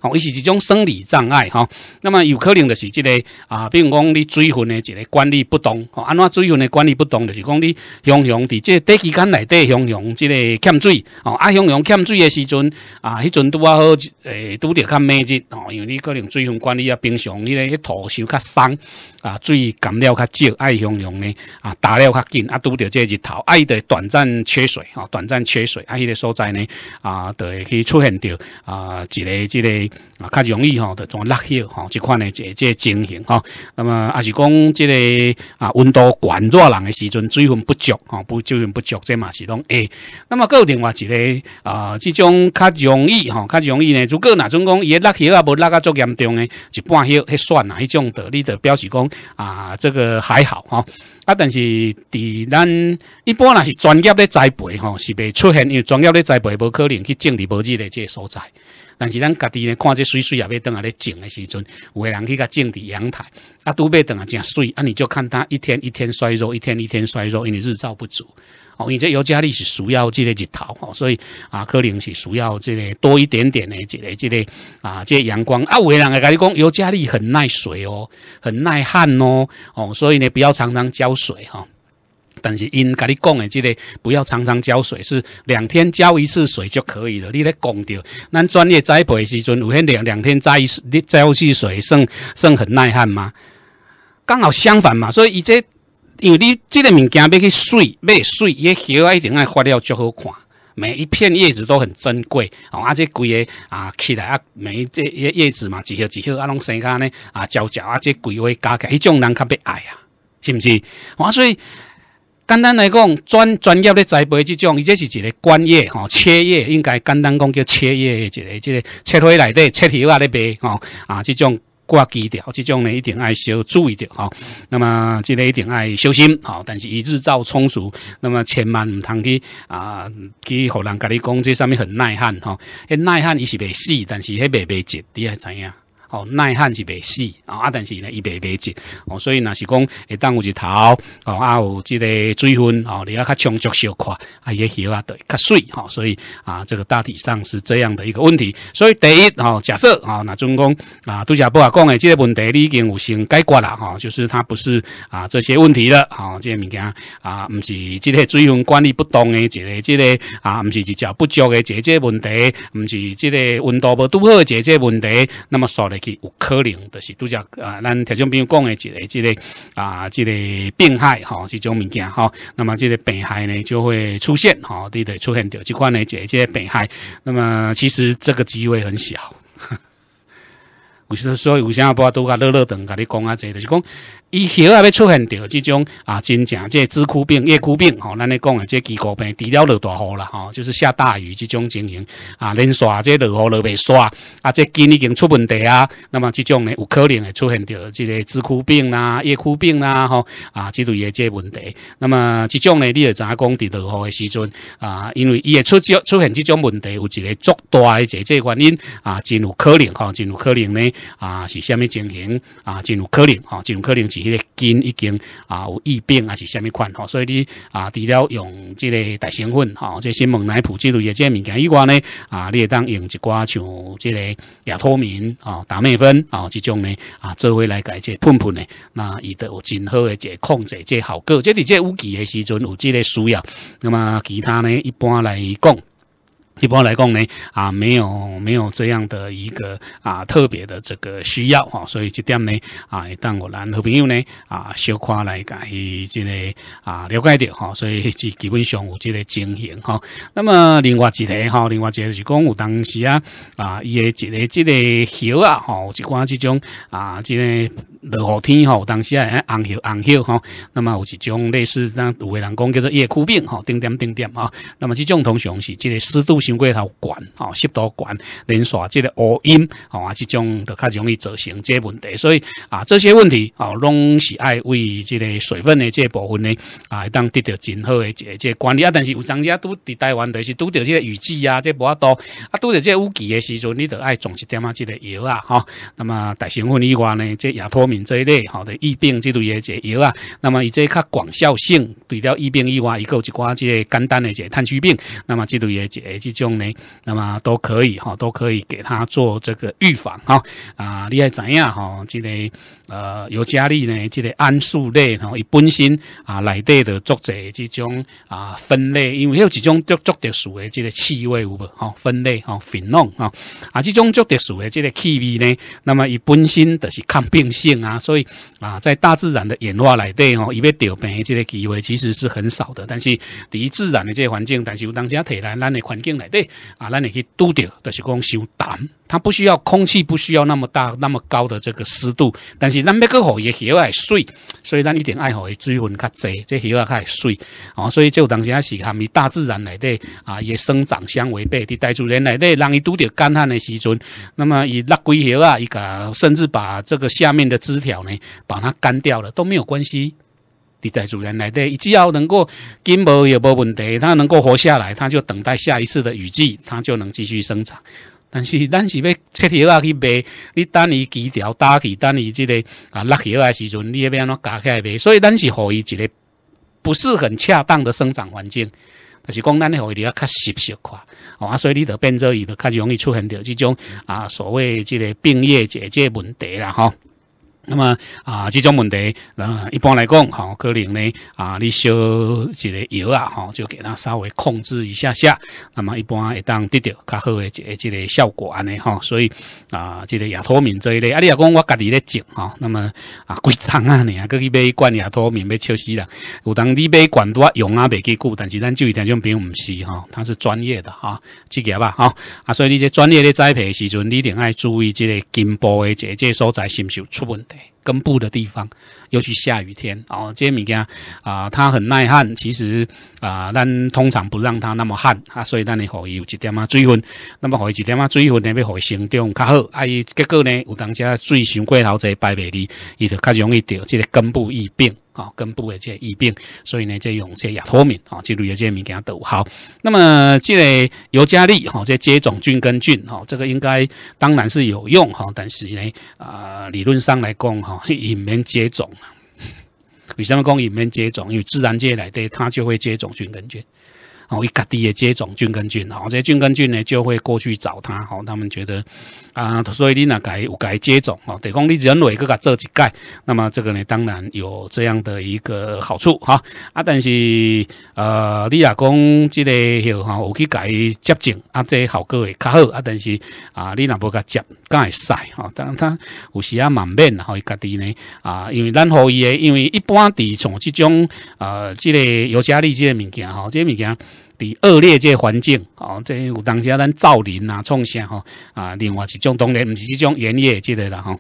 哦，伊是一种生理障碍哈。那么有可能就是即个啊，比如讲你水分的一个管理不当，安怎水分的管理不当，就是讲你雄雄伫即个短期间内，底雄雄即个欠水哦，啊，雄雄欠水的时阵啊，迄阵拄啊，诶，拄着较猛集哦，因为你可能水分管理啊，平常你咧，去土收较松。啊，水干了较少，爱汹阳呢，啊，打了较紧，啊，拄着这日头，爱的短暂缺水，啊，短暂缺水，啊，迄个所在呢，啊，就会去出现着啊，一个、一个啊，较容易哈的种落叶，吼，即款呢，即即情形，吼。那么啊，是讲这个啊，温度悬热人的时阵，水分不足，哈，不，水分不足，即嘛是拢诶。那么固定话，一个啊，这种较容易，吼，较容易呢。如果哪种讲伊落叶啊，无落啊足严重呢，一半叶去算啊，迄种道理，就表示讲。啊，这个还好哈，啊，但是，伫咱一般若是专业的栽培吼，是袂出现，因为专业的栽培无可能去种伫无机的这所在，但是咱家己咧看这水水也袂当阿咧种的时阵，有个人去甲种伫阳台，啊，都袂当阿正水，啊，你就看他一天一天衰弱，一天一天衰弱，因为日照不足。哦，而这尤加利是需要这个日头，哈，所以啊，可能是需要这个多一点点的这个这个啊，这阳光啊。有的人会跟你讲，尤加利很耐水哦，很耐旱哦，哦，所以呢，不要常常浇水哈。但是因跟你讲的这个不要常常浇水，是两天浇一次水就可以了。你咧讲着，咱专业栽培的时阵，有迄两两天浇一次，浇一次水，算算很耐旱吗？刚好相反嘛，所以以这。因为你这个物件要去水，要水，叶叶一定爱发了就好看。每一片叶子都很珍贵哦，啊，这贵个啊，起来啊，每这叶叶子嘛，几叶几叶啊，拢生安呢啊，焦焦啊，这贵会加起来，迄种人较要爱啊，是不是？我所以，简单来讲，专专业咧栽培这种，伊这是一个观叶哦，切叶应该简单讲叫切叶一个，即个切花内底切叶啊咧卖哦，啊，这种。挂机掉，这种呢一定爱小注意着哈。那么，这个一定爱小心哈。但是，一日照充足，那么千万唔通去啊，去荷人家你讲，这上面很耐旱哈。诶，耐旱伊是袂死，但是迄袂袂结，你知影？哦，耐旱是未死啊！啊，但是呢，伊未未折哦，所以那是讲，会当有日头哦，啊，有即个水分哦，你要较充足小快啊，也啊，阿会较水哈，所以啊，这个大体上是这样的一个问题。所以第一哦，假设啊，那总共啊，杜小波啊讲诶，即个问题已经有先解决了哈，就是它不是啊这些问题了哈，这些物件啊，唔是即个水分管理不当诶，一个即个啊，唔是即较不足诶，解决问题，唔是即个温度不拄好解决问题，那么说咧。有可能，就是拄叫啊，咱听众朋友讲的这个这个啊、这个病害，吼，是种物件，哈。那么，这个病害呢，就会出现，吼，对对，出现掉。即款呢，就是这类病害。那么，其实这个机会很小。所以为啥波都个热热等，甲你讲啊，这就是讲，伊许啊要出现着这种啊，真正这支枯病、叶枯病，吼，咱咧讲啊，这枯枯病，除了落大雨啦，吼，就是下大雨这种情形啊，连刷这落雨落未刷，啊，这根已经出问题啊。那么这种咧，有可能会出现着这个支枯病啦、叶枯病啦，吼啊，即类的这问题。那么这种咧，你知影讲？伫落雨的时阵啊，因为伊也出出出现这种问题，有一个足大个，这这原因啊，真有可能，吼，真有可能咧。啊，是虾米情形啊？进入可能，吼，进入可能，是迄个筋已经啊有疫病，还是虾米款吼？所以你啊，除了用即个大成分，吼，即新蒙乃普之类嘅即物件以外呢，啊，你会当用一挂像即个亚托明吼，达美芬，啊，这种呢，啊，做回来解这喷喷呢，那伊都有真好嘅即控制即效果，即伫即乌鸡的时阵有即个需要。那么其他呢，一般来讲。一般来讲呢，啊，没有没有这样的一个啊特别的这个需要哈，所以这点呢，啊，当我男好朋友呢，啊，小夸来讲去，即个啊了解着哈，所以基基本上有即个经验哈。那么另外一个哈，另外一个就是讲，有当时啊啊，伊的即个即个雨啊，吼，一款即种啊，即个落雨天吼，当时啊，红叶红叶哈。那么有一种类似这有个人讲叫做叶枯病哈，定点定点啊。那么即种通常是即个湿度。伤过头管哦，湿度管，连刷这个污音哦，即种都较容易造成这问题，所以啊，这些问题哦，拢是爱为这个水分的这部分呢啊，当得到真好即个管理啊，但是有当时啊，拄伫台湾，就是拄即这雨季啊，这无法多啊，拄即这雨季的时阵，你都爱种一点啊，这个药啊，吼。那么大成分以外呢，这亚脱敏这一类，吼，的疫病，这都即解药啊。那么以这较广效性，除了疫病以外，一个一寡这简单即个炭疽病，那么这类也解去。种呢，那么都可以哈，都可以给他做这个预防哈啊，你爱怎样哈？这个呃，尤加利呢，这个桉树类哈，伊本身啊，内底的作者这种啊分类，因为有几种足特殊的这个气味有无？哈，分类哈，粉弄哈啊，这种足特殊的这个气味呢，那么伊本身就是抗病性啊，所以啊，在大自然的演化内底哦，伊要得病的这个机会其实是很少的，但是离自然的这个环境，但是有当家提来咱的环境对，啊，咱去去拄着，就是讲收淡，它不需要空气，不需要那么大、那么高的这个湿度，但是咱每个叶叶爱水，所以咱一定爱的水分较济，这叶爱较水，哦，所以就当时也是含伊大自然内底啊，也生长相违背的，大自然内底，让伊拄着干旱的时阵，那么伊落龟叶啊，伊个甚至把这个下面的枝条呢，把它干掉了都没有关系。在主人内底，只要能够根部也无问题，它能够活下来，它就等待下一次的雨季，它就能继续生长。但是，*laughs* 咱是要切叶啊去卖，你等伊枝条打起，等伊这个啊落叶啊时阵，你要安怎加起来卖。所以，咱是互伊一个不是很恰当的生长环境，但是讲，咱呢，互伊要较湿些块，啊，所以你就变做伊就较容易出现着这种啊所谓这个病叶、节节问题啦，吼。那么啊，这种问题，那一般来讲，哈，可能呢，啊，你烧一个药啊，哈，就给它稍微控制一下下。那么一般会当得到较好的一一个效果安尼哈。所以啊，这个牙托敏这一类，啊，你若讲我家己咧种，哈，那么啊，贵重啊你啊，过去买罐牙托敏要笑死啦。有当你买管多用啊，袂几久，但是咱就一点种并唔是哈，他是专业的哈职业吧，哈啊，所以你这专业的栽培时阵，你一定爱注意这个根部的这一个所在，是是有出问题。birthday. 根部的地方，尤其下雨天哦。这些物件啊，它很耐旱，其实啊，咱通常不让它那么旱啊，所以咱你给有一点啊水分。那么可以一点啊水分呢，要让它生长较好。哎，结果呢，有当些水上过头者，摆袂离，伊就较容易得这个根部疫病啊，根部的这个疫病。所以呢，再用这亚脱敏啊，这录有这物件都好。那么这个尤加利哈，这接种菌根菌哈，这个应该当然是有用哈，但是呢啊，理论上来讲哈。隐门接种，为什么讲隐门接种？因为自然界来的，它就会接种菌根菌。哦，伊家己会接种菌根菌，哦，这些菌根菌呢就会过去找他，哦，他们觉得啊，所以你呢改有改接种，哦，得讲你人为个做几改，那么这个呢当然有这样的一个好处，哈，啊，但是呃，你若讲即个吼，有去改接种啊，即个效果会较好，啊，但是啊，你若不改接，敢会哈、哦，然他有时啊蛮面，吼伊家己呢啊，因为咱吼伊个因为一般伫从即种呃，即个尤加利即个物件，吼，即个物件。伫恶劣这环境哦，这有当时咱造林啊，创啥吼啊？另外是种当然，毋是这种原野之类啦吼。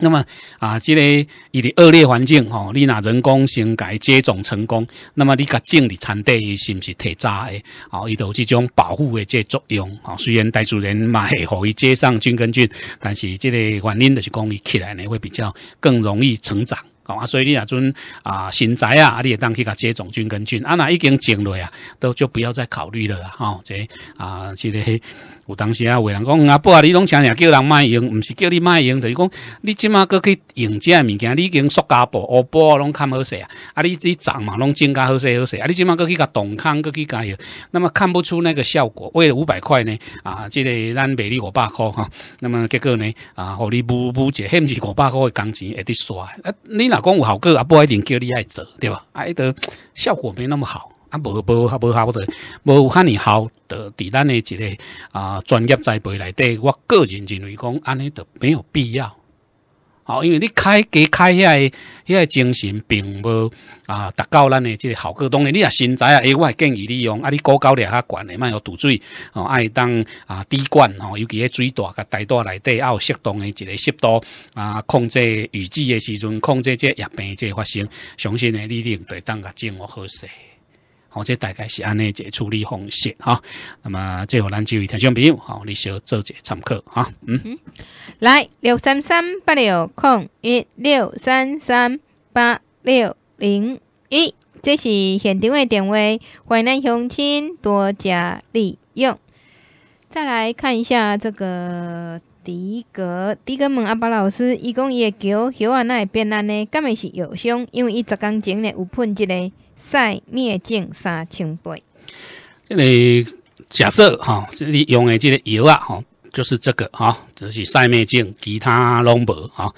那么啊，这个伊伫恶劣环境哦，你拿人工先改接种成功，那么你甲种的产地是毋是太早的？哦，伊有这种保护的这作用哦。虽然大多人嘛会互伊接上菌根菌，但是这个原因就是讲伊起来呢会比较更容易成长。哦，所以你啊准啊新宅啊，你也当去甲接种菌跟菌，啊那已经种落呀，都就不要再考虑了啦，吼，这啊，这个。有当时啊，有人讲阿波啊，你拢常常叫人卖用，唔是叫你卖用，就是讲你即马过去用这物件，你已经塑胶布、欧波拢看好势啊！啊，你自己长嘛，拢增加好势好势，啊！你即马过去甲东康过去个，那么看不出那个效果。为了五百块呢，啊，即个咱卖你五百块哈。那么结果呢，啊，互你无无一个，还不是五百块的工钱，也得啊，你若讲有效果啊？波一定叫你爱做，对吧？伊都效果没那么好。啊，无无无好得，无有赫尼好得。伫咱诶一个啊专业栽培内底，我个人认为讲安尼，着没有必要。好，因为你开给开遐遐精神，并无啊达到咱诶即个效果。当然，你啊身材啊，诶，我建议你用啊你高高咧较悬诶嘛，有堵水哦，爱当啊滴灌吼，尤其遐水大甲大大内底，啊有适当诶一个湿度啊，控制雨季诶时阵，控制即个疫病即个发生。相信诶，你一定得当个掌握好势。好，这大概是安尼一个处理方式哈。那么最后咱就位听朋友，好，你稍做一下参考哈。嗯，来六三三八六空一六三三八六零一，这是现场的电话，欢迎乡亲多加利用。再来看一下这个迪哥，迪哥问阿巴老师，伊讲伊的桥，桥啊，哪会变安尼？干会是药箱，因为伊十公前呢有喷这个。赛灭净三千倍，这里假设哈，这里用的这个油啊哈，就是这个哈，这是赛灭净，其他 n o n 哈。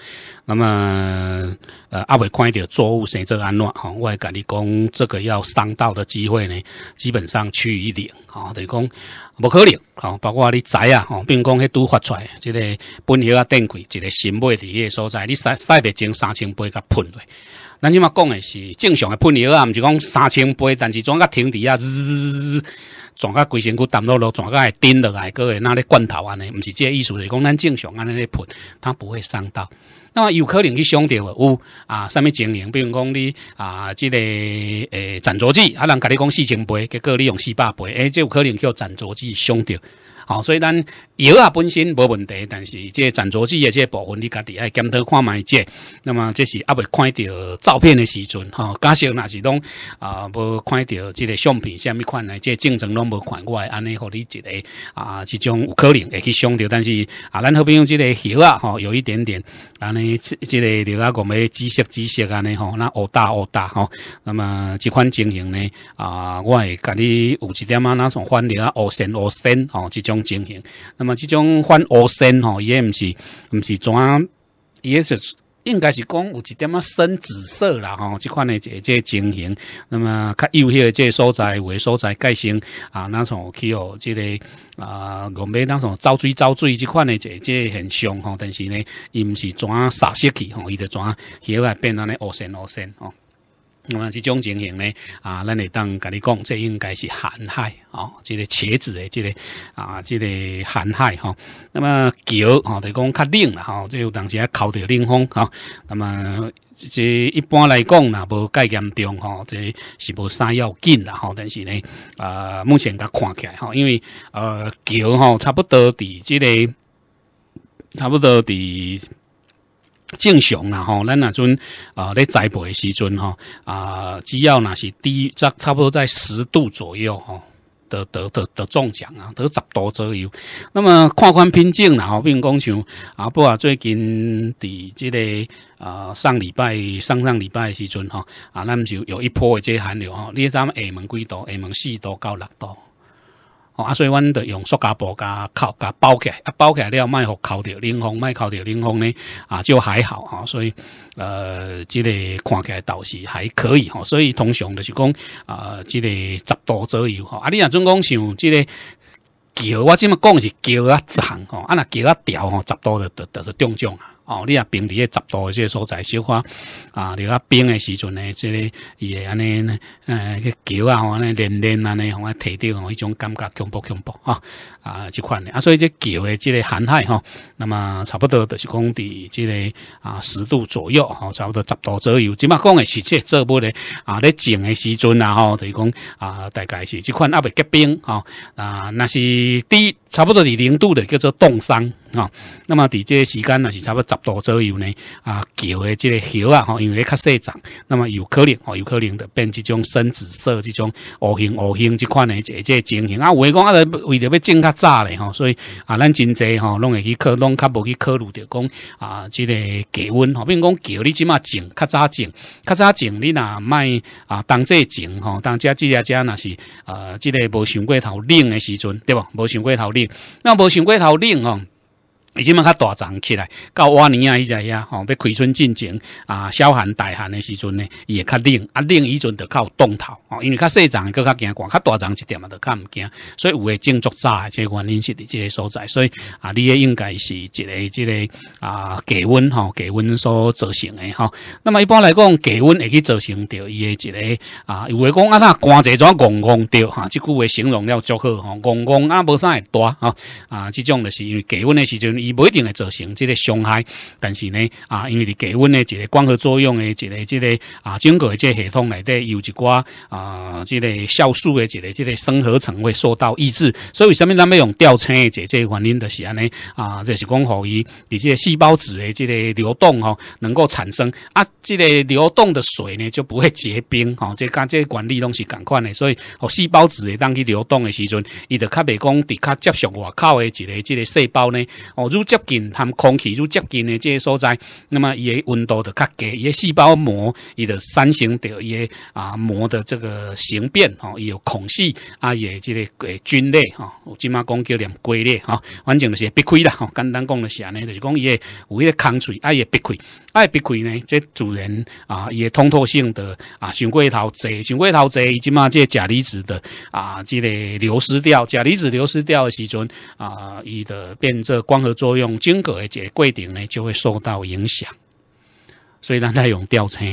那么呃，阿伟快一点，作物先这安落哈。我也跟你讲，这个要伤到的机会呢，基本上趋于零哈，等于讲不可能哈。包括你栽啊，吼，比如讲，迄拄发出来，这个本叶啊、电轨，这个新买的地个所在，你赛赛灭净三千倍，甲喷落。咱即码讲的是正常的喷药啊，毋是讲三千杯，但是转甲停伫啊，全甲规身骨、落落，全甲会钉落来个，那咧罐头安尼，毋是个意思，是讲咱正常安尼咧喷，它不会伤到。那么有可能去伤到有啊，什物情形？比如讲你啊，这个诶斩足剂，啊，人甲咧讲四千杯，结果你用四百杯，诶，即有可能叫斩足剂伤到。好，所以咱药啊本身无问题，但是即斩足剂嘅即部分你家己爱检讨看卖者。那么这是啊未看到照片的时阵，哈，假设那是拢啊无看到即个相片，虾米款呢？即竞争都无看过来，安尼和你一个啊，即种有可能会去伤到。但是啊，咱好比友即个药啊，哈，有一点点，安尼即个叫啊讲咩紫色紫色安尼吼，那乌大乌大哈。那么即款情形呢啊，我会跟你有一点啊那种反应啊，乌神乌神，哦，即种。情形，那么这种泛乌深吼，也唔是唔是转，也是应该是讲有一点啊深紫色啦吼，这款的这这情形，那么较幼些的这所在，位所在改型啊，那种去哦，这个啊，我们那种遭追遭追这款的这这很凶吼，但是呢，伊唔是转沙色去吼，伊就转血外变安尼乌深乌深吼。那么这种情形呢，啊，咱会当跟你讲，这应该是寒害哦，即个茄子的即个啊，即个寒害哈。那么桥哈，就讲较冷啦哈，即有当时啊，靠着冷风哈。那么这一般来讲呢，无介严重哈，这是无啥要紧啦哈。但是呢，啊，目前噶看起来哈，因为呃桥哈，差不多伫即个，差不多伫。正常啦吼，咱那阵啊咧栽培时阵吼啊，只要那是低在差不多在十度左右吼，得得得得中奖啊，得十度左右。那么看看品种啦吼，比如讲像阿波啊，最近伫即个啊上礼拜上上礼拜时阵吼啊，咱就有一波的这寒流吼，你咱厦门几度？厦门四度到六度。哦啊所以阮著用塑胶布甲扣甲包起来啊包起来了莫互扣着冷风莫扣着冷风呢啊就还好吼所以呃即个看起来倒是还可以吼所以通常著是讲啊即个十度左右吼啊你若准讲像即个桥我即满讲是桥较长吼啊若桥较条吼十度着着着是中奖啊哦，你啊，冰伫咧，十度诶，即个所在小可啊，你啊冰诶时阵呢，即个伊会安尼，嗯，个球啊吼，尼练练安尼，互我摕着吼，迄种感觉强怖强怖吼啊，即款诶啊，所以即球诶即个寒害吼，那么差不多就是讲伫即个啊十度左右，吼，差不多十度左右，即嘛讲诶是即个做物咧啊，咧静诶时阵啊吼，就是讲啊，大概是即款啊袂结冰吼啊，若是伫。差不多是零度的，叫做冻伤啊。那么伫这个时间呢，是差不多十度左右呢。啊，桥的这个桥啊，因为较细长，那么有可能哦，有可能的变这种深紫色，这种乌形、乌形这款的这是这情形。啊，我讲啊，为着要种较早嘞哈，所以啊，咱真济哈，拢会去考，拢较无去考虑着讲啊，这个气温，好比讲桥，你即码种较早种，较早种你呐，卖啊，当这种哈，当这自家家那是呃，这个无想过头冷的时阵，对不？无想过头冷。那无想过头冷哦。已经嘛较大涨起来，到往年亚伊在遐吼，要开春进前啊，小寒大寒的时阵呢，伊会较冷啊，冷伊阵较有冻头哦，因为较细涨佫较惊，寒，较大涨一点嘛就较唔惊，所以有诶症状早，即个原因是伫即个所在，所以啊，你也应该是一个即个啊，低温吼，低温所造成诶吼。那么一般来讲，低温会去造成着伊诶一个啊，有诶讲啊呐，关节怎戆戆着哈，即句话形容了足好吼，戆戆啊无啥会大啊啊，即种就是因为低温诶时阵。伊不一定会造成即个伤害，但是呢，啊，因为伫低温呢，一个光合作用诶，一个即个啊，整个诶即个系统内底有一挂啊，即个酵素诶，一个即个生合成会受到抑制，所以为虾米咱要用吊青诶？即个原因就是安尼啊，即是讲，好伊伫即个细胞质诶，即个流动吼，能够产生啊，即个流动的水呢，就不会结冰吼。即刚即个管理东西赶快的，所以哦，细胞质的当去流动诶时阵，伊就较袂讲伫较接触外口诶一个即个细胞呢，哦。愈接近，含空气愈接近的这些所在，那么伊的温度就较低，伊的细胞膜伊的三型的伊的啊膜的这个形变吼，伊有孔隙啊，也即个诶菌类有即马讲叫连龟类哈，反正就是闭亏啦哈，简单讲的是安尼，就是讲伊的有一个空隙，爱也闭亏，爱闭亏呢，即主人啊，伊的通透性的啊，上过头侪，上过头侪，即马即钾离子的啊，即个流失掉，钾离子流失掉的时阵啊，伊的变这光合。作用经过的个规定呢，就会受到影响，所以呢，要用吊车。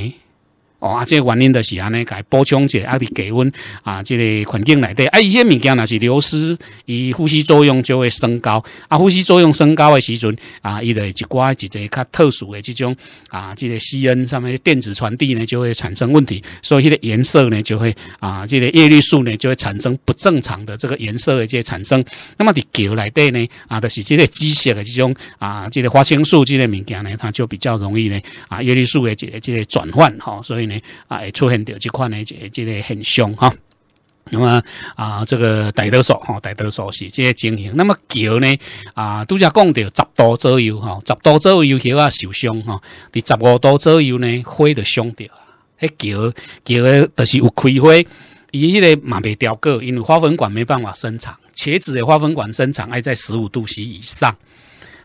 哦啊，这原因就是安尼，佮补充者，啊，伫降温啊，即个环境内底，啊，伊些物件若是流失，伊呼吸作用就会升高，啊，呼吸作用升高诶时阵，啊，伊就一寡一些较特殊诶即种啊，即个 C N 上面电子传递呢就会产生问题，所以迄个颜色呢就会啊，即个叶绿素呢就会产生不正常的这个颜色诶即产生，那么伫球内底呢，啊，都是即个机械诶即种啊，即个花青素即个物件呢，它就比较容易呢啊叶绿素诶即即转换吼，所以。呢啊，出现着即款的即即个现象哈。那么啊，这个大多数吼，大多数是这些情形。那么桥呢啊，拄则讲到十度左右哈，十度左右些啊受伤哈。第十五度左右呢，火就伤掉。迄桥桥就是有开花，伊迄个嘛未调过，因为花粉管没办法生产。茄子的花粉管生产爱在十五度 C 以上。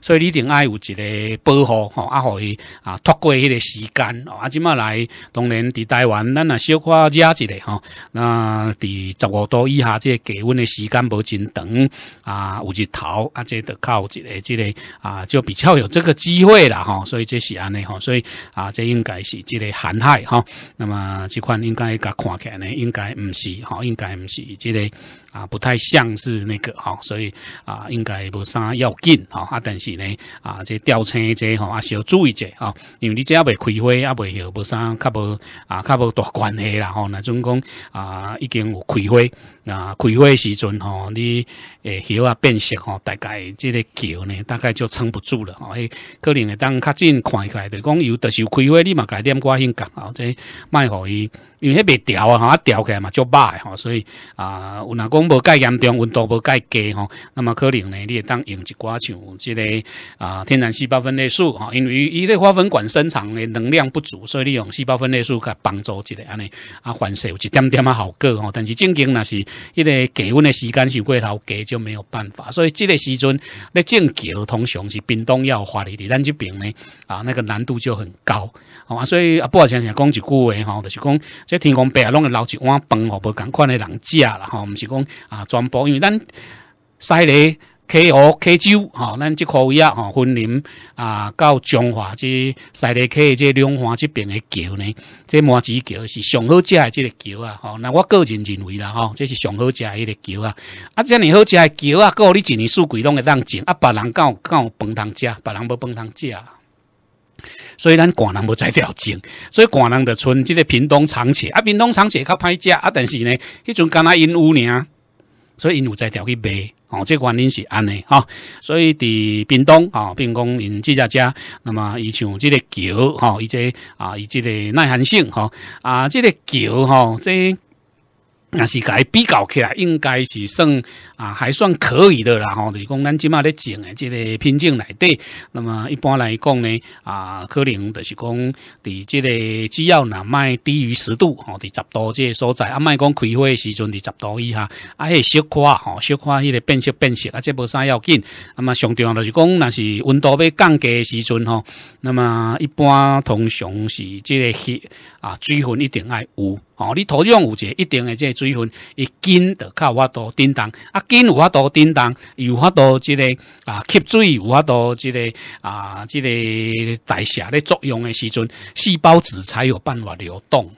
所以你定爱有一个保护，吼啊可以啊，拖过迄个时间，哦啊，今麦来，当然伫台湾，咱啊小可热一个吼，那伫十五度以下，即个低温的时间无真长，啊，有日头啊，即系得靠一个即个啊，就比较有这个机会啦，吼。所以这是安尼，吼，所以啊，这应该是即个寒害，吼。那么这款应该甲看起来应该唔是，吼，应该唔是即个。啊，不太像是那个哈，所以啊，应该无啥要紧哈。啊，但是呢，啊，这吊车这哈啊，需要注意者啊，因为你这啊未开花啊，未有无啥，较无啊，较无大关系啦吼。那总讲啊已经有开花，那开花时阵吼你。诶，叶啊变色吼，大概这个桥呢，大概就撑不住了吼。可能会当较近看起来，就讲有特殊开会，你嘛改点关心噶，哦，即卖互伊，因为迄袂调啊，吼，调起来嘛就歹吼。所以啊，有哪讲无介严重，温度无介低吼，那么可能呢，你会当用一寡像这个啊，天然细胞分裂素吼，因为伊个花粉管生长的能量不足，所以你用细胞分裂素甲帮助一下安尼啊，反射有一点点啊效果吼。但是正经那是迄个低温的时间是过头低。就没有办法，所以这个时阵，咧进桥通常是冰冻要花的，但这边呢啊，那个难度就很高，好嘛？所以啊，不好想想讲一句话吼，就是讲这天空白啊，弄个老几碗饭，我不赶快的人家了哈。我们是讲啊，全部因为咱西里。溪湖、溪州，吼，咱即可以啊！吼，分林啊，到中华即西丽溪、即龙华这边的桥呢，即马子桥是上好食的即个桥啊！吼，那我个人认为啦，吼，这是上好食迄个桥啊！啊，遮尼好食的桥啊，有你一年四季拢会当种，啊，别人讲有饭通食，别人无饭通食。所以咱寒人无再调种，所以寒人的村即个平东长茄，啊，平东长茄较歹食，啊，但是呢，迄阵干若因有呢，所以因有在调去卖。哦，这原因是安尼哈，所以伫冰冻，啊，冰工用只只家，那么伊像这个桥，哈，以及啊，以及个耐寒性，哈，啊，这个桥，哈，这。那是佮比较起来，应该是算啊，还算可以的啦。吼，就是讲咱即马咧种的即个品种来底，那么一般来讲呢，啊，可能就是讲，伫即个只要若卖低于十度，吼，伫十度即个所在啊，卖讲开花时阵伫十度以下，啊，迄小花，吼，小花迄个变色变色，啊，即无啥要紧。那么上重要就是讲，若是温度要降低时阵吼。那么一般通常是即个血啊，水分一定爱有。哦，你土壤有者一定的这水分，伊根就靠法多叮当，啊根有度多叮当，有法多即个啊吸水有法多即个啊即个代谢咧作用的时阵，细胞质才有办法流动。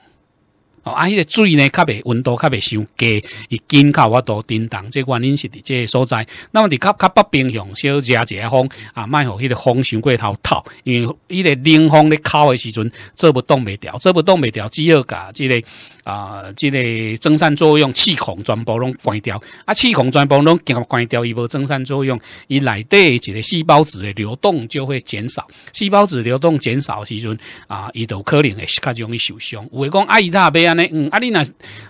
哦，啊，迄个水呢，较袂温度较袂伤低，伊有靠度多叮当，这原因是伫这所在。那么伫较较北冰凉，小热者风啊，卖互迄个风伤过头透，因为伊个冷风咧靠的时阵做不动袂调，做不动袂调，只要甲即个。啊，这个增散作用气孔全部拢关掉，啊，气孔全部拢给关掉，伊无增散作用，伊内底一个细胞质的流动就会减少，细胞质流动减少的时阵，啊，伊都可能会是较容易受伤。有诶讲啊，伊大杯安尼，嗯，啊你那，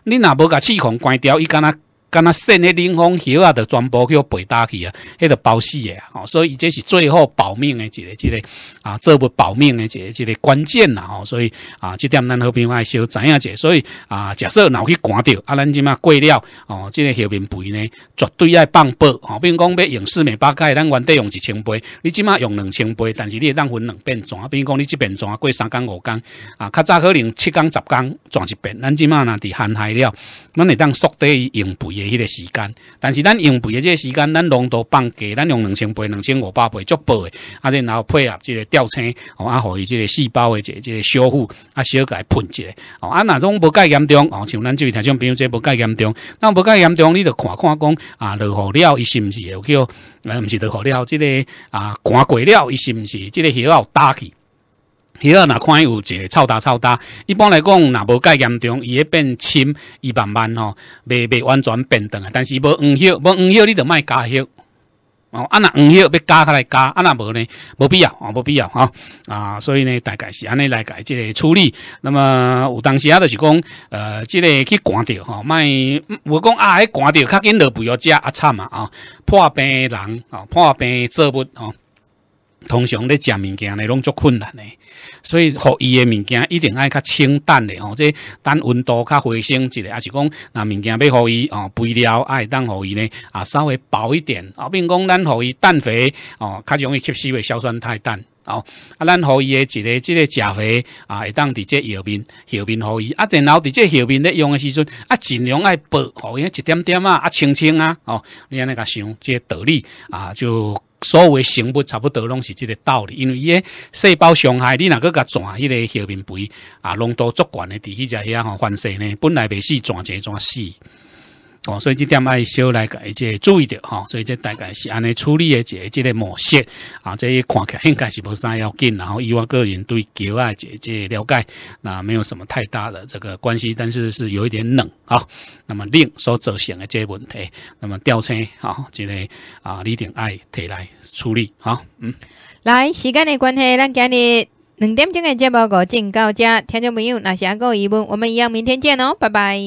你那无甲气孔关掉，伊干若。敢若肾迄冷风叶啊，都全部叫背打去啊，迄个包死诶啊！所以，这是最后保命诶一个、一个啊，做要保命诶一个、一个关键啦！哦，所以啊，即点咱好比爱小知影者，所以啊，假设脑去赶着啊，咱即嘛过了哦，即个后面肥呢，绝对爱放倍哦。比如讲要用四面八开，咱原底用一千倍，你即嘛用两千倍，但是你当分两变转。比如讲你即边转过三工五工啊，较早可能七工十工全是变，咱即嘛若伫寒大了，咱会当缩短用肥。迄个时间，但是咱用肥的这个时间，咱浓度放低，咱用两千倍、两千五百倍足诶，啊，然后配合这个吊车，哦，啊，互伊这个细胞的这这修复，啊，小改喷一下，哦，啊，那种无介严重，哦，像咱这位听众朋友这无介严重，那无介严重，你著看看讲啊，落雨了，伊是毋是？有叫，嗯，毋是落雨了，这个啊，管过了，伊是毋是？这个需有打去。遐若看伊有一个臭大臭大，一般来讲，若无介严重，伊会变深伊慢慢吼，未未完全变啊。但是无黄叶，无黄叶你就卖加叶，哦，啊若黄叶要加下来加，啊若无呢，无必要，无必要吼，啊，所以呢，大概是安尼来解个处理。那么有当时啊，就是讲，呃，即个去寒着吼，卖我讲啊，迄寒着较紧落不要食啊，惨啊啊，破病人啊，破病作物吼。通常咧食物件咧拢足困难咧，所以互伊嘅物件一定爱较清淡咧吼，即等温度较回升一下，也是讲那物件要互伊哦，肥料爱当互伊咧啊，稍微薄一点啊，并讲咱互伊氮肥哦，较容易吸收诶硝酸钛氮哦啊，咱互伊诶，一个即个食肥啊，会当伫即后面后面互伊啊，然后伫即后面咧用诶时阵啊，尽量爱薄，互伊一点点啊，啊，轻轻啊哦，你安尼甲想即个道理啊就。所有的生物差不多拢是这个道理，因为伊细胞伤害，你哪个甲转迄个小面肥啊，浓度足惯的地区在遐吼，换水呢，本来袂死，转前转死。哦，所以这点爱修来个，而且注意的哈。所以这大概是安尼处理的这这个模式啊，这一看起来应该是无啥要紧。然后以我个人对桥啊这这了解，那没有什么太大的这个关系，但是是有一点冷啊。那么另所造成的这些问题，那么吊车啊，这个啊，你定爱提来处理啊？嗯，来时间的关系，咱今日两点钟的节目个进到这，听众朋友那下个疑问，我们一样明天见哦，拜拜。